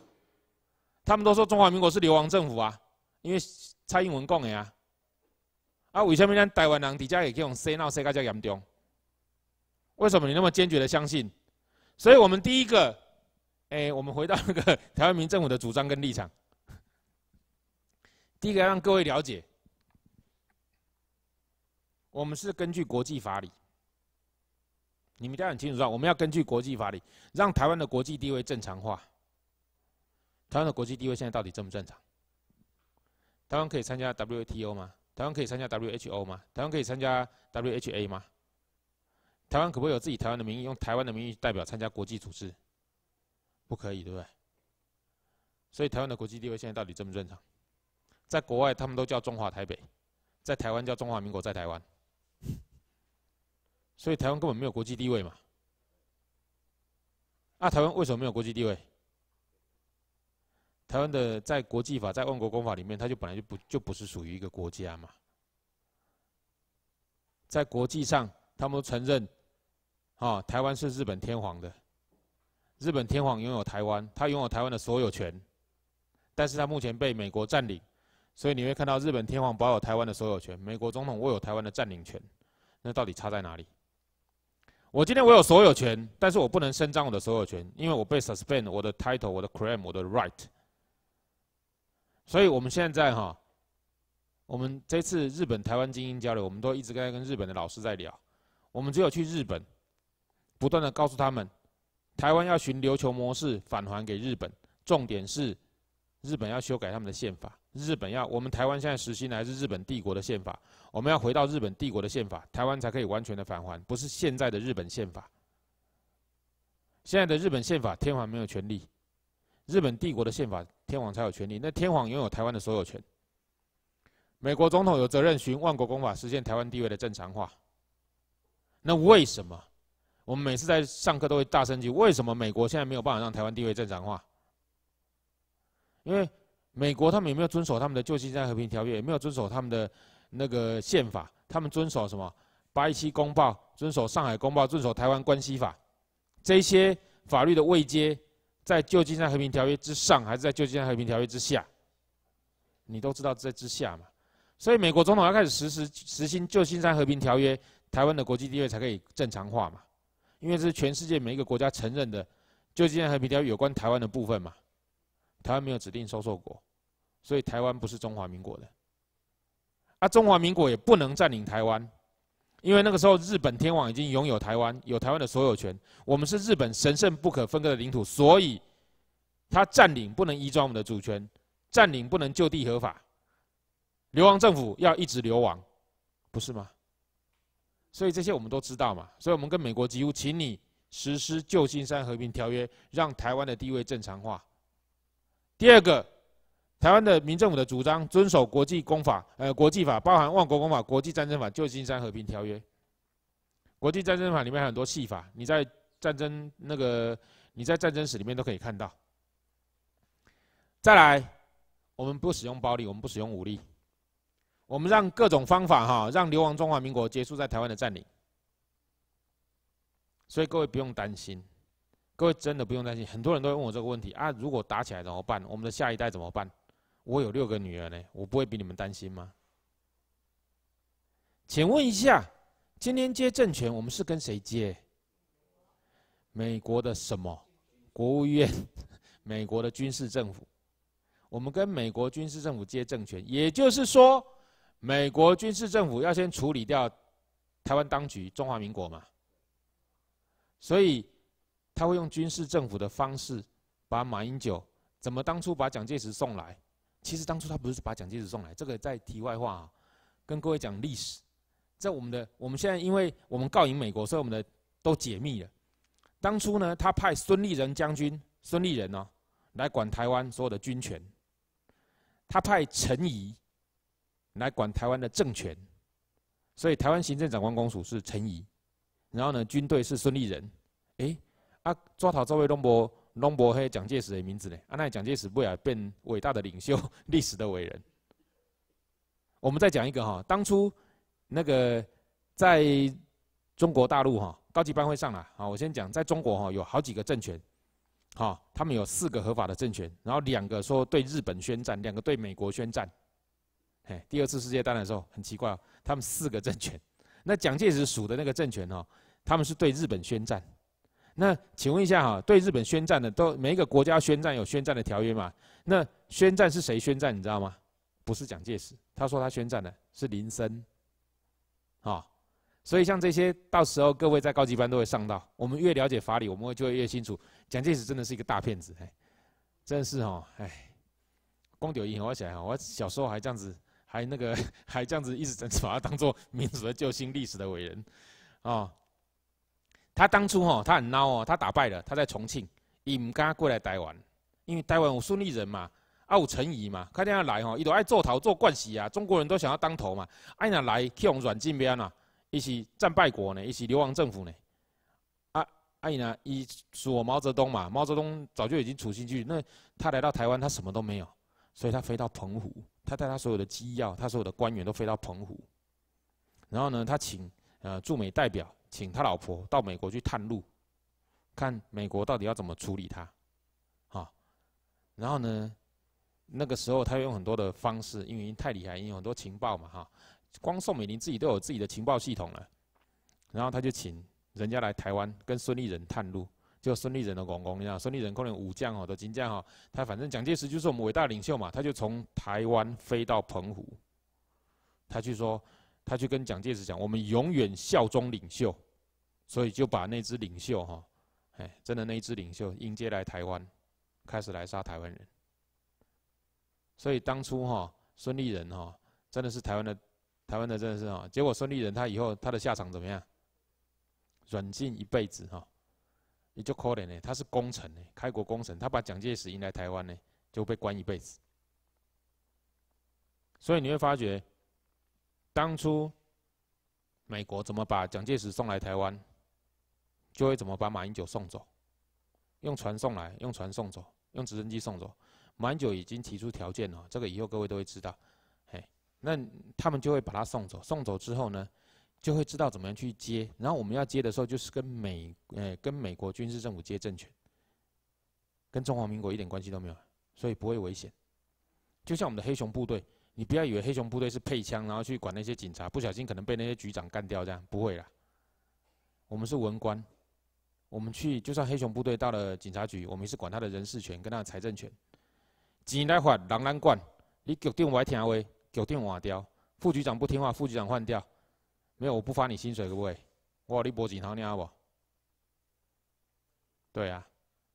Speaker 1: 他们都说中华民国是流亡政府啊，因为蔡英文讲的啊。啊，为什么咱台湾人底下也叫用洗脑洗个这严重？为什么你那么坚决的相信？所以我们第一个，哎，我们回到那个 *laughs* 台湾民政府的主张跟立场。第一个让各位了解，我们是根据国际法理。你们都要很清楚，我们要根据国际法理，让台湾的国际地位正常化。台湾的国际地位现在到底正不正常？台湾可以参加 WTO 吗？台湾可以参加 WHO 吗？台湾可以参加 WHA 吗？台湾可不可以有自己台湾的名义，用台湾的名义代表参加国际组织？不可以，对不对？所以台湾的国际地位现在到底正不正常？在国外，他们都叫中华台北，在台湾叫中华民国在台湾，*laughs* 所以台湾根本没有国际地位嘛。啊，台湾为什么没有国际地位？台湾的在国际法在万国公法里面，它就本来就不就不是属于一个国家嘛。在国际上，他们都承认，啊，台湾是日本天皇的，日本天皇拥有台湾，他拥有台湾的所有权，但是他目前被美国占领。所以你会看到日本天皇保有台湾的所有权，美国总统握有台湾的占领权，那到底差在哪里？我今天我有所有权，但是我不能伸张我的所有权，因为我被 suspend 我的 title、我的 claim、我的 right。所以我们现在哈，我们这次日本台湾精英交流，我们都一直在跟日本的老师在聊，我们只有去日本，不断的告诉他们，台湾要循琉球模式返还给日本，重点是。日本要修改他们的宪法，日本要我们台湾现在实行的还是日本帝国的宪法，我们要回到日本帝国的宪法，台湾才可以完全的返还，不是现在的日本宪法。现在的日本宪法天皇没有权利，日本帝国的宪法天皇才有权利，那天皇拥有台湾的所有权。美国总统有责任循万国公法实现台湾地位的正常化。那为什么我们每次在上课都会大声疾？为什么美国现在没有办法让台湾地位正常化？因为美国他们有没有遵守他们的旧金山和平条约？有没有遵守他们的那个宪法？他们遵守什么？一七公报、遵守上海公报、遵守台湾关系法，这些法律的位阶，在旧金山和平条约之上，还是在旧金山和平条约之下？你都知道在之下嘛。所以美国总统要开始实施、实行旧金山和平条约，台湾的国际地位才可以正常化嘛。因为这是全世界每一个国家承认的旧金山和平条约有关台湾的部分嘛。台湾没有指定收受国，所以台湾不是中华民国的。啊，中华民国也不能占领台湾，因为那个时候日本天皇已经拥有台湾，有台湾的所有权。我们是日本神圣不可分割的领土，所以他占领不能移转我们的主权，占领不能就地合法。流亡政府要一直流亡，不是吗？所以这些我们都知道嘛。所以我们跟美国几乎请你实施旧金山和平条约，让台湾的地位正常化。第二个，台湾的民政府的主张遵守国际公法，呃，国际法包含万国公法、国际战争法，旧金山和平条约。国际战争法里面很多细法，你在战争那个你在战争史里面都可以看到。再来，我们不使用暴力，我们不使用武力，我们让各种方法哈，让流亡中华民国结束在台湾的占领。所以各位不用担心。各位真的不用担心，很多人都问我这个问题啊，如果打起来怎么办？我们的下一代怎么办？我有六个女儿呢，我不会比你们担心吗？请问一下，今天接政权，我们是跟谁接？美国的什么？国务院？*laughs* 美国的军事政府？我们跟美国军事政府接政权，也就是说，美国军事政府要先处理掉台湾当局中华民国嘛？所以。他会用军事政府的方式，把马英九怎么当初把蒋介石送来？其实当初他不是把蒋介石送来，这个在题外话啊，跟各位讲历史。在我们的我们现在，因为我们告赢美国，所以我们的都解密了。当初呢，他派孙立人将军，孙立人哦，来管台湾所有的军权。他派陈仪来管台湾的政权，所以台湾行政长官公署是陈仪，然后呢，军队是孙立人，哎。啊，抓头周围拢无拢无嘿，蒋介石的名字咧。啊，那蒋介石不也变伟大的领袖、*laughs* 历史的伟人？我们再讲一个哈，当初那个在中国大陆哈高级班会上啦，啊，我先讲，在中国哈有好几个政权，好，他们有四个合法的政权，然后两个说对日本宣战，两个对美国宣战。嘿，第二次世界大战的时候很奇怪，他们四个政权，那蒋介石属的那个政权哦，他们是对日本宣战。那请问一下哈，对日本宣战的都每一个国家宣战有宣战的条约嘛？那宣战是谁宣战？你知道吗？不是蒋介石，他说他宣战的是林森，啊，所以像这些到时候各位在高级班都会上到。我们越了解法理，我们会就会越清楚，蒋介石真的是一个大骗子，哎，真的是哦，哎，光头一，我想想，我小时候还这样子，还那个，*laughs* 还这样子一直真是把他当做民族的救星、历史的伟人，啊。他当初哈，他很孬哦，他打败了，他在重庆，伊唔敢过来台湾，因为台湾有孙立人嘛，啊有陈仪嘛，他这样来吼，伊都爱做头做冠席啊，中国人都想要当头嘛，啊伊来去往软禁边啊，伊是战败国呢，伊是流亡政府呢，啊啊伊呢，伊说毛泽东嘛，毛泽东早就已经处积去，那他来到台湾，他什么都没有，所以他飞到澎湖，他带他所有的机要，他所有的官员都飞到澎湖，然后呢，他请呃驻美代表。请他老婆到美国去探路，看美国到底要怎么处理他，哈。然后呢，那个时候他用很多的方式，因为太厉害，因为很多情报嘛，哈。光宋美龄自己都有自己的情报系统了。然后他就请人家来台湾跟孙立人探路，就孙立人的公公，你知道，孙立人可能武将哦，都金将哦，他反正蒋介石就是我们伟大领袖嘛，他就从台湾飞到澎湖，他就说。他去跟蒋介石讲：“我们永远效忠领袖。”所以就把那支领袖，哈，哎，真的那支领袖迎接来台湾，开始来杀台湾人。所以当初哈，孙立人哈，真的是台湾的，台湾的真的是哈。结果孙立人他以后他的下场怎么样？软禁一辈子哈，你就可怜呢，他是功臣呢，开国功臣，他把蒋介石引来台湾呢，就被关一辈子。所以你会发觉。当初，美国怎么把蒋介石送来台湾，就会怎么把马英九送走，用船送来，用船送走，用直升机送走。马英九已经提出条件了，这个以后各位都会知道。哎，那他们就会把他送走，送走之后呢，就会知道怎么样去接。然后我们要接的时候，就是跟美，哎，跟美国军事政府接政权，跟中华民国一点关系都没有，所以不会危险。就像我们的黑熊部队。你不要以为黑熊部队是配枪，然后去管那些警察，不小心可能被那些局长干掉这样，不会啦。我们是文官，我们去就算黑熊部队到了警察局，我们是管他的人事权跟他的财政权。钱来发，人来管。你决定我还听话，决定换掉。副局长不听话，副局长换掉。没有，我不发你薪水，可不可以？我你拨警校念好不？对啊，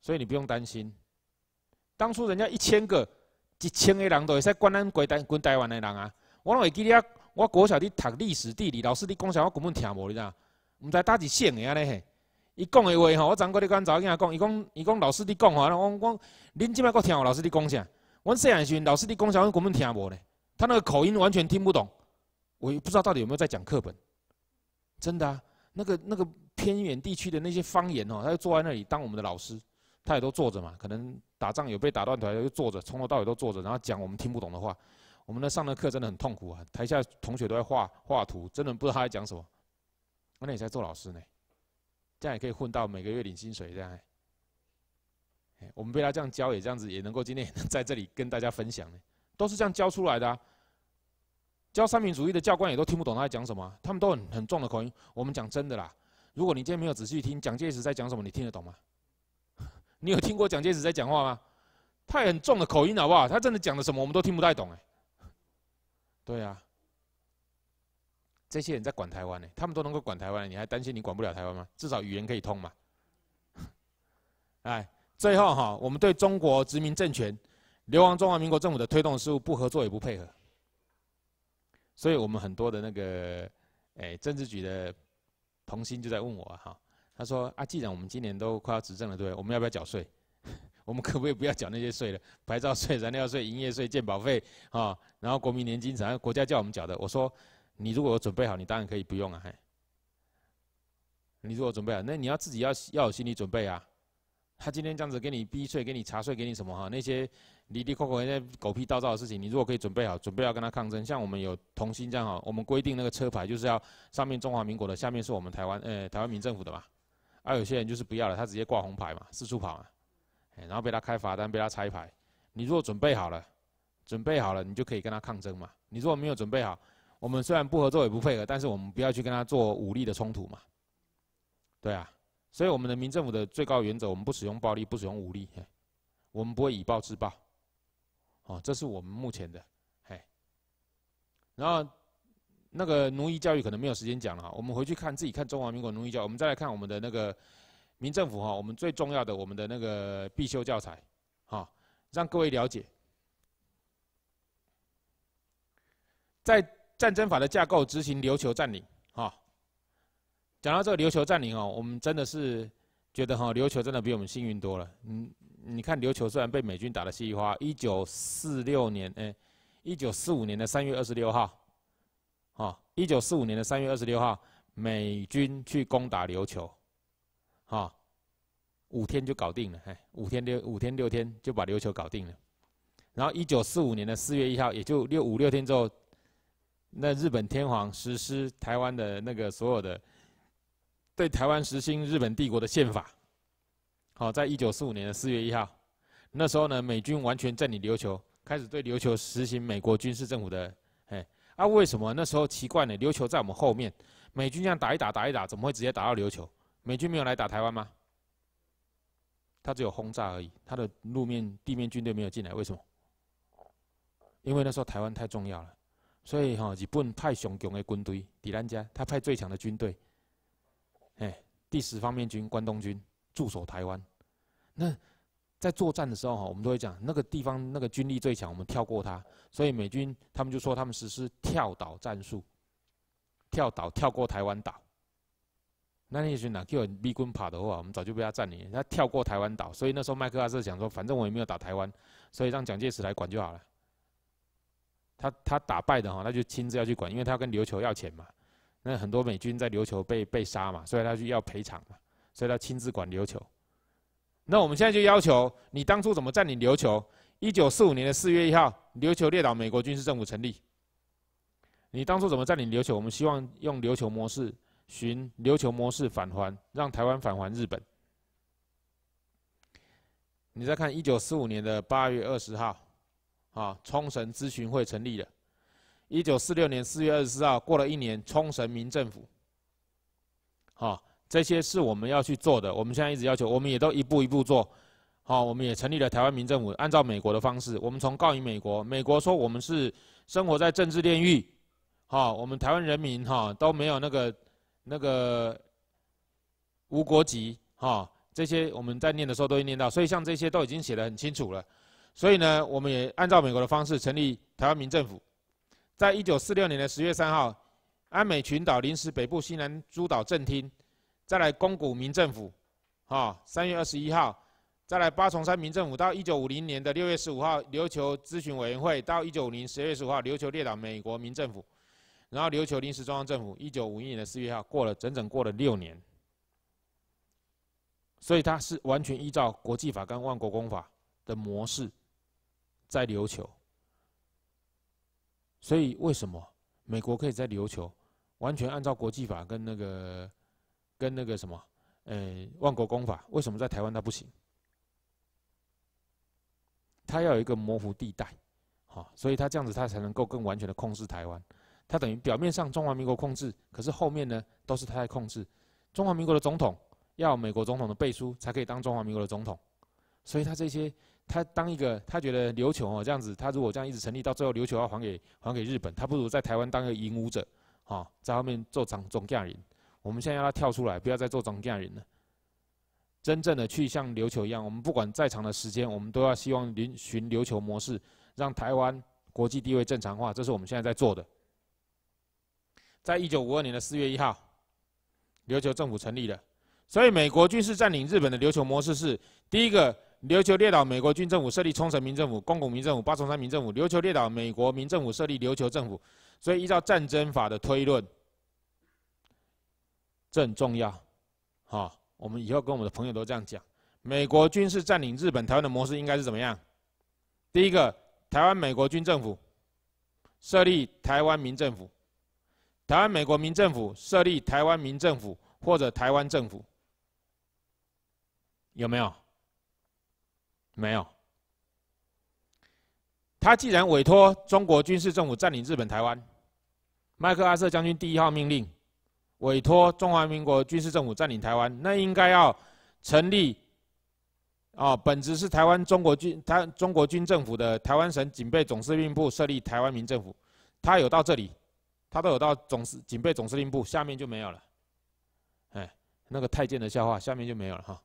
Speaker 1: 所以你不用担心。当初人家一千个。一千个人都会使管咱台湾，管台湾的人啊！我拢会记得，我国小伫读历史地理，老师伫讲啥，我根本听无，你知？毋知打是县的安尼嘿？伊讲的话吼，我昨昏搁跟查囝仔讲，伊讲，伊讲老师伫讲吼，我讲，我讲，恁即摆搁听我老师伫讲啥？我细汉时阵，老师伫讲啥，我根本听无咧。他那个口音完全听不懂，我也不知道到底有没有在讲课本。真的，那个、那个偏远地区的那些方言哦，他就坐在那里当我们的老师。他也都坐着嘛，可能打仗有被打断腿，又坐着，从头到尾都坐着，然后讲我们听不懂的话。我们的上的课真的很痛苦啊，台下同学都在画画图，真的不知道他在讲什么。那你在做老师呢，这样也可以混到每个月领薪水这样。我们被他这样教也这样子，也能够今天在这里跟大家分享呢，*laughs* 都是这样教出来的啊。教三民主义的教官也都听不懂他在讲什么，他们都很很重的口音，我们讲真的啦。如果你今天没有仔细听蒋介石在讲什么，你听得懂吗？你有听过蒋介石在讲话吗？他也很重的口音，好不好？他真的讲的什么，我们都听不太懂哎。对啊，这些人在管台湾呢，他们都能够管台湾，你还担心你管不了台湾吗？至少语言可以通嘛。哎，*laughs* 最后哈，我们对中国殖民政权、流亡中华民国政府的推动事务，不合作也不配合。所以我们很多的那个哎政治局的童心就在问我哈。他说：啊，既然我们今年都快要执政了，对不对？我们要不要缴税？*laughs* 我们可不可以不要缴那些税了？牌照税、燃料税、营业税、健保费，啊，然后国民年金，然后国家叫我们缴的。我说，你如果准备好，你当然可以不用啊。你如果准备好，那你要自己要要有心理准备啊。他今天这样子给你逼税、给你查税、给你什么哈？那些离离扣扣、那些狗屁倒道的事情，你如果可以准备好，准备要跟他抗争。像我们有同心这样哈，我们规定那个车牌就是要上面中华民国的，下面是我们台湾，呃，台湾民政府的吧。而有些人就是不要了，他直接挂红牌嘛，四处跑嘛，然后被他开罚单，被他拆牌。你如果准备好了，准备好了，你就可以跟他抗争嘛。你如果没有准备好，我们虽然不合作也不配合，但是我们不要去跟他做武力的冲突嘛。对啊，所以我们人民政府的最高原则，我们不使用暴力，不使用武力，我们不会以暴制暴。哦，这是我们目前的，哎。然后。那个奴役教育可能没有时间讲了哈，我们回去看自己看中华民国奴役教，我们再来看我们的那个，民政府哈，我们最重要的我们的那个必修教材，哈，让各位了解，在战争法的架构执行琉球占领，哈，讲到这个琉球占领哦，我们真的是觉得哈，琉球真的比我们幸运多了，嗯，你看琉球虽然被美军打的稀里哗，一九四六年哎，一九四五年的三月二十六号。一九四五年的三月二十六号，美军去攻打琉球，哈，五天就搞定了，哎，五天六五天六天就把琉球搞定了。然后一九四五年的四月一号，也就六五六天之后，那日本天皇实施台湾的那个所有的，对台湾实行日本帝国的宪法，好，在一九四五年的四月一号，那时候呢，美军完全占领琉球，开始对琉球实行美国军事政府的。啊，为什么那时候奇怪呢？琉球在我们后面，美军这样打一打打一打，怎么会直接打到琉球？美军没有来打台湾吗？他只有轰炸而已，他的路面地面军队没有进来，为什么？因为那时候台湾太重要了，所以哈日本太雄强的军队，敌人家他派最强的军队，哎，第十方面军关东军驻守台湾，那。在作战的时候，哈，我们都会讲那个地方那个军力最强，我们跳过它。所以美军他们就说他们实施跳岛战术，跳岛跳过台湾岛。那那许哪有逼棍跑的话，我们早就被他占领。他跳过台湾岛，所以那时候麦克阿瑟想说，反正我也没有打台湾，所以让蒋介石来管就好了。他他打败的哈，他就亲自要去管，因为他要跟琉球要钱嘛。那很多美军在琉球被被杀嘛，所以他就要赔偿嘛，所以他亲自管琉球。那我们现在就要求你当初怎么占领琉球？一九四五年的四月一号，琉球列岛美国军事政府成立。你当初怎么占领琉球？我们希望用琉球模式，循琉球模式返还，让台湾返还日本。你再看一九四五年的八月二十号，啊，冲绳咨询会成立了。一九四六年四月二十四号，过了一年，冲绳民政府。好。这些是我们要去做的。我们现在一直要求，我们也都一步一步做。好，我们也成立了台湾民政府，按照美国的方式。我们从告于美国，美国说我们是生活在政治炼狱，哦，我们台湾人民哈都没有那个那个无国籍，哈，这些我们在念的时候都会念到。所以像这些都已经写得很清楚了。所以呢，我们也按照美国的方式成立台湾民政府。在一九四六年的十月三号，安美群岛临时北部西南诸岛政厅。再来公股民政府，哈，三月二十一号，再来八重山民政府，到一九五零年的六月十五号，琉球咨询委员会，到一九五零十月十五号，琉球列岛美国民政府，然后琉球临时中央政府，一九五一年的四月一号，过了整整过了六年，所以它是完全依照国际法跟万国公法的模式，在琉球，所以为什么美国可以在琉球完全按照国际法跟那个？跟那个什么，呃，万国公法，为什么在台湾它不行？它要有一个模糊地带，哈，所以它这样子它才能够更完全的控制台湾。它等于表面上中华民国控制，可是后面呢都是他在控制。中华民国的总统要美国总统的背书才可以当中华民国的总统，所以他这些他当一个他觉得琉球哦这样子，他如果这样一直成立到最后琉球要还给还给日本，他不如在台湾当个引武者，哈，在后面做长总家人。我们现在要他跳出来，不要再做中间人了。真正的去像琉球一样，我们不管再长的时间，我们都要希望寻琉球模式，让台湾国际地位正常化。这是我们现在在做的。在一九五二年的四月一号，琉球政府成立了。所以美国军事占领日本的琉球模式是：第一个，琉球列岛美国军政府设立冲绳民政府、宫古民政府、八重山民政府；琉球列岛美国民政府设立琉球政府。所以依照战争法的推论。这很重要，哈！我们以后跟我们的朋友都这样讲：美国军事占领日本、台湾的模式应该是怎么样？第一个，台湾美国军政府设立台湾民政府；台湾美国民政府设立台湾民政府或者台湾政府。有没有？没有。他既然委托中国军事政府占领日本、台湾，麦克阿瑟将军第一号命令。委托中华民国军事政府占领台湾，那应该要成立，哦，本职是台湾中国军台中国军政府的台湾省警备总司令部设立台湾民政府，他有到这里，他都有到总司警备总司令部下面就没有了，哎，那个太监的笑话下面就没有了哈。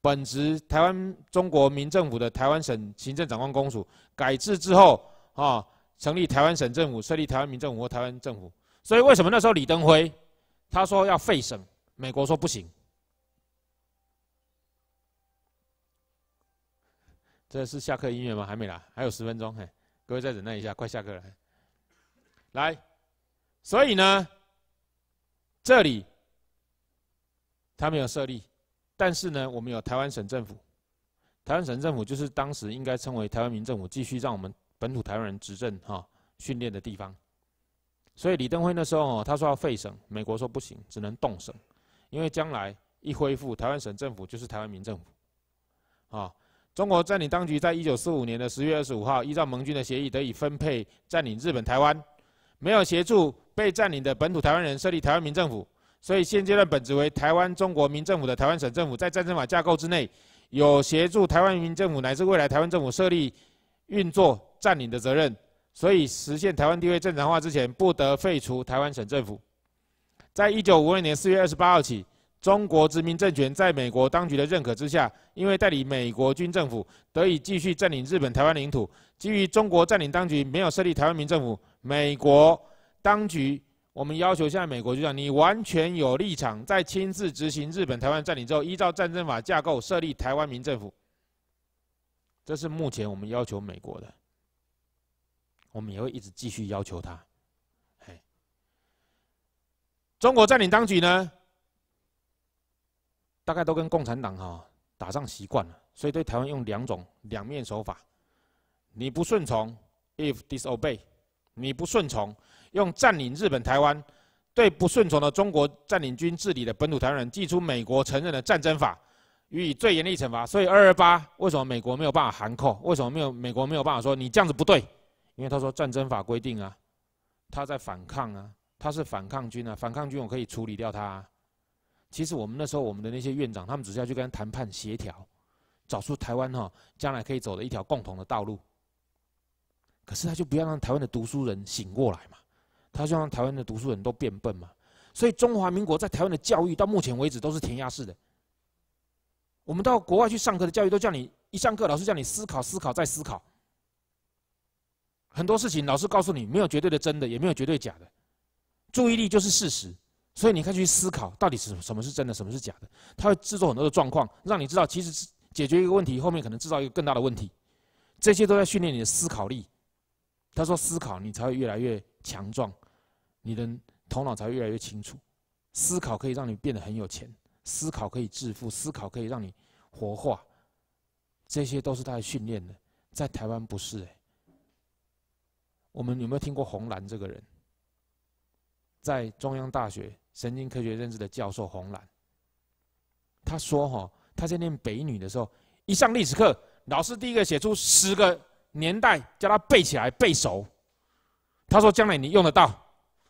Speaker 1: 本职台湾中国民政府的台湾省行政长官公署改制之后，啊，成立台湾省政府，设立台湾民政府或台湾政府。所以为什么那时候李登辉？他说要废省，美国说不行。这是下课音乐吗？还没来，还有十分钟，嘿，各位再忍耐一下，快下课了。来，所以呢，这里他没有设立，但是呢，我们有台湾省政府，台湾省政府就是当时应该称为台湾民政府，继续让我们本土台湾人执政哈，训练的地方。所以李登辉那时候他说要废省，美国说不行，只能动省，因为将来一恢复台湾省政府就是台湾民政府，啊，中国占领当局在一九四五年的十月二十五号依照盟军的协议得以分配占领日本台湾，没有协助被占领的本土台湾人设立台湾民政府，所以现阶段本质为台湾中国民政府的台湾省政府在战争法架构之内，有协助台湾民政府乃至未来台湾政府设立运作占领的责任。所以，实现台湾地位正常化之前，不得废除台湾省政府。在一九五二年四月二十八号起，中国殖民政权在美国当局的认可之下，因为代理美国军政府得以继续占领日本台湾领土。基于中国占领当局没有设立台湾民政府，美国当局我们要求现在美国就像你完全有立场，在亲自执行日本台湾占领之后，依照战争法架构设立台湾民政府。这是目前我们要求美国的。我们也会一直继续要求他。中国占领当局呢，大概都跟共产党哈打仗习惯了，所以对台湾用两种两面手法。你不顺从，if disobey，你不顺从，用占领日本台湾对不顺从的中国占领军治理的本土台湾人，祭出美国承认的战争法，予以最严厉惩罚。所以二二八为什么美国没有办法函扣？为什么没有美国没有办法说你这样子不对？因为他说战争法规定啊，他在反抗啊，他是反抗军啊，反抗军我可以处理掉他。啊。其实我们那时候我们的那些院长，他们只是要去跟他谈判协调，找出台湾哈将来可以走的一条共同的道路。可是他就不要让台湾的读书人醒过来嘛，他就让台湾的读书人都变笨嘛。所以中华民国在台湾的教育到目前为止都是填鸭式的。我们到国外去上课的教育都叫你一上课老师叫你思考思考再思考。很多事情老师告诉你，没有绝对的真的，也没有绝对假的。注意力就是事实，所以你可以去思考，到底什什么是真的，什么是假的。他会制造很多的状况，让你知道，其实是解决一个问题，后面可能制造一个更大的问题。这些都在训练你的思考力。他说，思考你才会越来越强壮，你的头脑才会越来越清楚。思考可以让你变得很有钱，思考可以致富，思考可以让你活化。这些都是他的训练的，在台湾不是我们有没有听过红蓝这个人？在中央大学神经科学认知的教授红蓝，他说：“哈，他在念北女的时候，一上历史课，老师第一个写出十个年代，叫他背起来背熟。他说将来你用得到。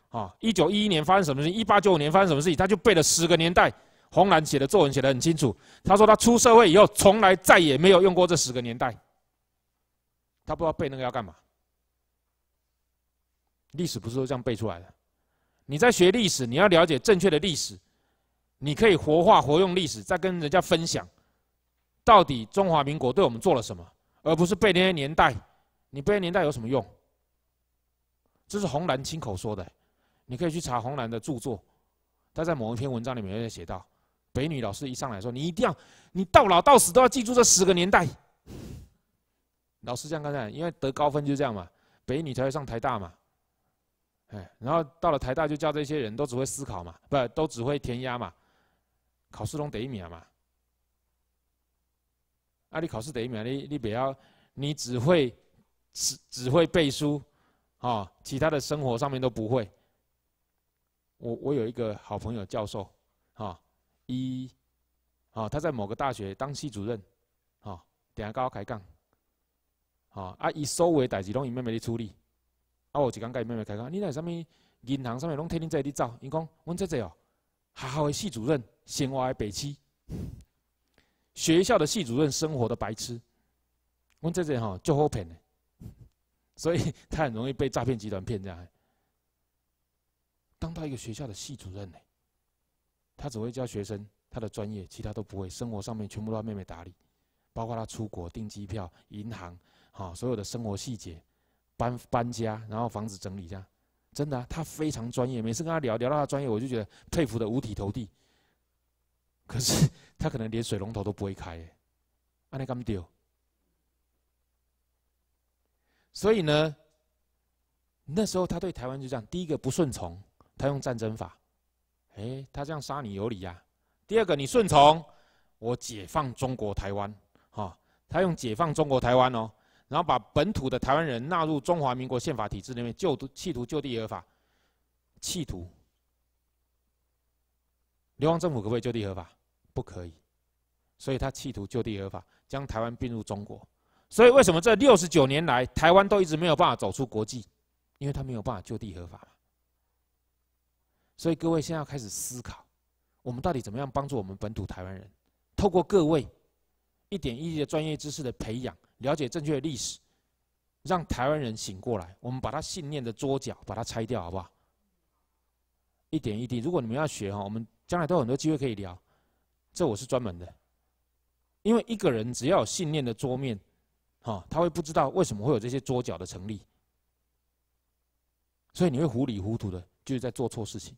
Speaker 1: 啊，一九一一年发生什么事情？一八九五年发生什么事情？他就背了十个年代。红蓝写的作文写的很清楚。他说他出社会以后，从来再也没有用过这十个年代。他不知道背那个要干嘛。”历史不是都这样背出来的？你在学历史，你要了解正确的历史，你可以活化活用历史，再跟人家分享，到底中华民国对我们做了什么，而不是背那些年代。你背年代有什么用？这是红蓝亲口说的，你可以去查红蓝的著作，他在某一篇文章里面也写到，北女老师一上来说，你一定要，你到老到死都要记住这十个年代。老师这样看看，因为得高分就是这样嘛，北女才会上台大嘛。哎，然后到了台大就叫这些人都只会思考嘛，不都只会填鸭嘛，考试拢得一米嘛，啊，你考试得一名，你你不要，你只会只只会背书，啊，其他的生活上面都不会。我我有一个好朋友教授，啊，一，啊，他在某个大学当系主任，啊，等下跟我开杠，啊，啊，以所有代志拢以妹妹嚟处理。啊！我一讲甲伊妹妹开讲，你那啥物银行啥物拢替恁在哩走。伊讲，阮这姐哦，学校的系主任，生活的白痴。学校的系主任，生活的白痴。阮这这吼，就好骗所以他很容易被诈骗集团骗这样。当到一个学校的系主任呢，他只会教学生他的专业，其他都不会，生活上面全部都妹妹打理，包括他出国订机票、银行，哈，所有的生活细节。搬搬家，然后房子整理一下，真的，他非常专业。每次跟他聊聊到他专业，我就觉得佩服的五体投地。可是 *laughs* 他可能连水龙头都不会开，安尼干丢。所以呢，那时候他对台湾就这样：第一个不顺从，他用战争法，哎，他这样杀你有理呀；第二个你顺从，我解放中国台湾，哈，他用解放中国台湾哦。然后把本土的台湾人纳入中华民国宪法体制里面，就企图就地合法，企图。流亡政府可不可以就地合法？不可以，所以他企图就地合法，将台湾并入中国。所以为什么这六十九年来台湾都一直没有办法走出国际？因为他没有办法就地合法所以各位现在要开始思考，我们到底怎么样帮助我们本土台湾人？透过各位一点一滴的专业知识的培养。了解正确的历史，让台湾人醒过来。我们把他信念的桌角把它拆掉，好不好？一点一滴。如果你们要学哈，我们将来都有很多机会可以聊。这我是专门的，因为一个人只要有信念的桌面，哈，他会不知道为什么会有这些桌角的成立，所以你会糊里糊涂的，就是在做错事情。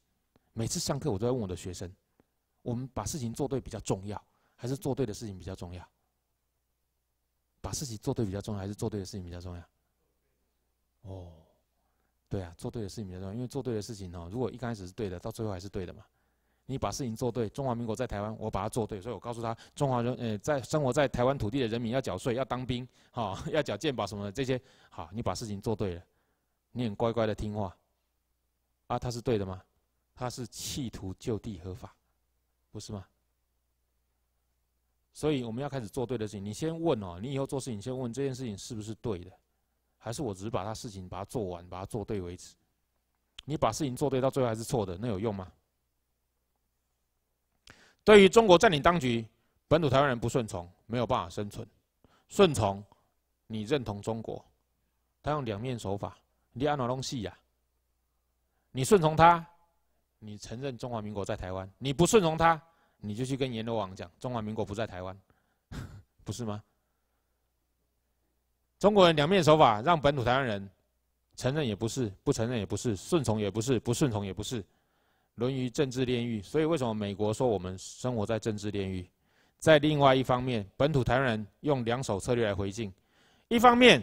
Speaker 1: 每次上课我都在问我的学生：，我们把事情做对比较重要，还是做对的事情比较重要？把事情做对比较重要，还是做对的事情比较重要？哦，对啊，做对的事情比较重要，因为做对的事情哦，如果一开始是对的，到最后还是对的嘛。你把事情做对，中华民国在台湾，我把它做对，所以我告诉他，中华人呃，在生活在台湾土地的人民要缴税，要当兵，哈，要缴健保什么的这些，好，你把事情做对了，你很乖乖的听话，啊，他是对的吗？他是企图就地合法，不是吗？所以我们要开始做对的事情。你先问哦，你以后做事情先问这件事情是不是对的，还是我只是把他事情把它做完，把它做对为止？你把事情做对，到最后还是错的，那有用吗？对于中国占领当局，本土台湾人不顺从没有办法生存，顺从你认同中国，他用两面手法。你按哪东西呀？你顺从他，你承认中华民国在台湾；你不顺从他。你就去跟阎罗王讲，中华民国不在台湾，*laughs* 不是吗？中国人两面手法，让本土台湾人承认也不是，不承认也不是，顺从也不是，不顺从也不是，沦于政治炼狱。所以为什么美国说我们生活在政治炼狱？在另外一方面，本土台湾人用两手策略来回敬。一方面，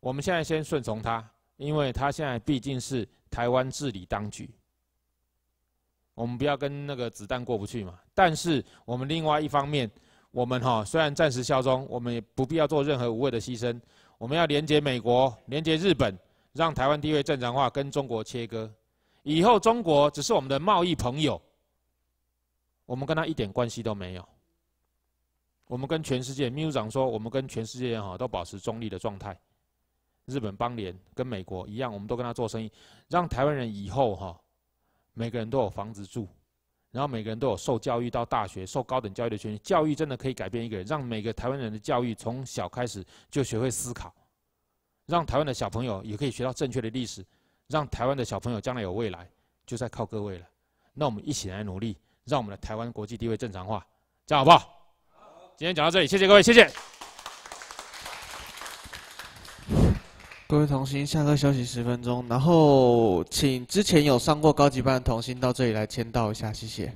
Speaker 1: 我们现在先顺从他，因为他现在毕竟是台湾治理当局。我们不要跟那个子弹过不去嘛。但是我们另外一方面，我们哈虽然暂时效忠，我们也不必要做任何无谓的牺牲。我们要连接美国，连接日本，让台湾地位正常化，跟中国切割。以后中国只是我们的贸易朋友，我们跟他一点关系都没有。我们跟全世界，秘书长说，我们跟全世界哈都保持中立的状态。日本邦联跟美国一样，我们都跟他做生意，让台湾人以后哈。每个人都有房子住，然后每个人都有受教育到大学、受高等教育的权利。教育真的可以改变一个人，让每个台湾人的教育从小开始就学会思考，让台湾的小朋友也可以学到正确的历史，让台湾的小朋友将来有未来，就在靠各位了。那我们一起来努力，让我们的台湾国际地位正常化，这样好不好？今天讲到这里，谢谢各位，谢谢。各位童星，下课休息十分钟，然后请之前有上过高级班的童星到这里来签到一下，谢谢。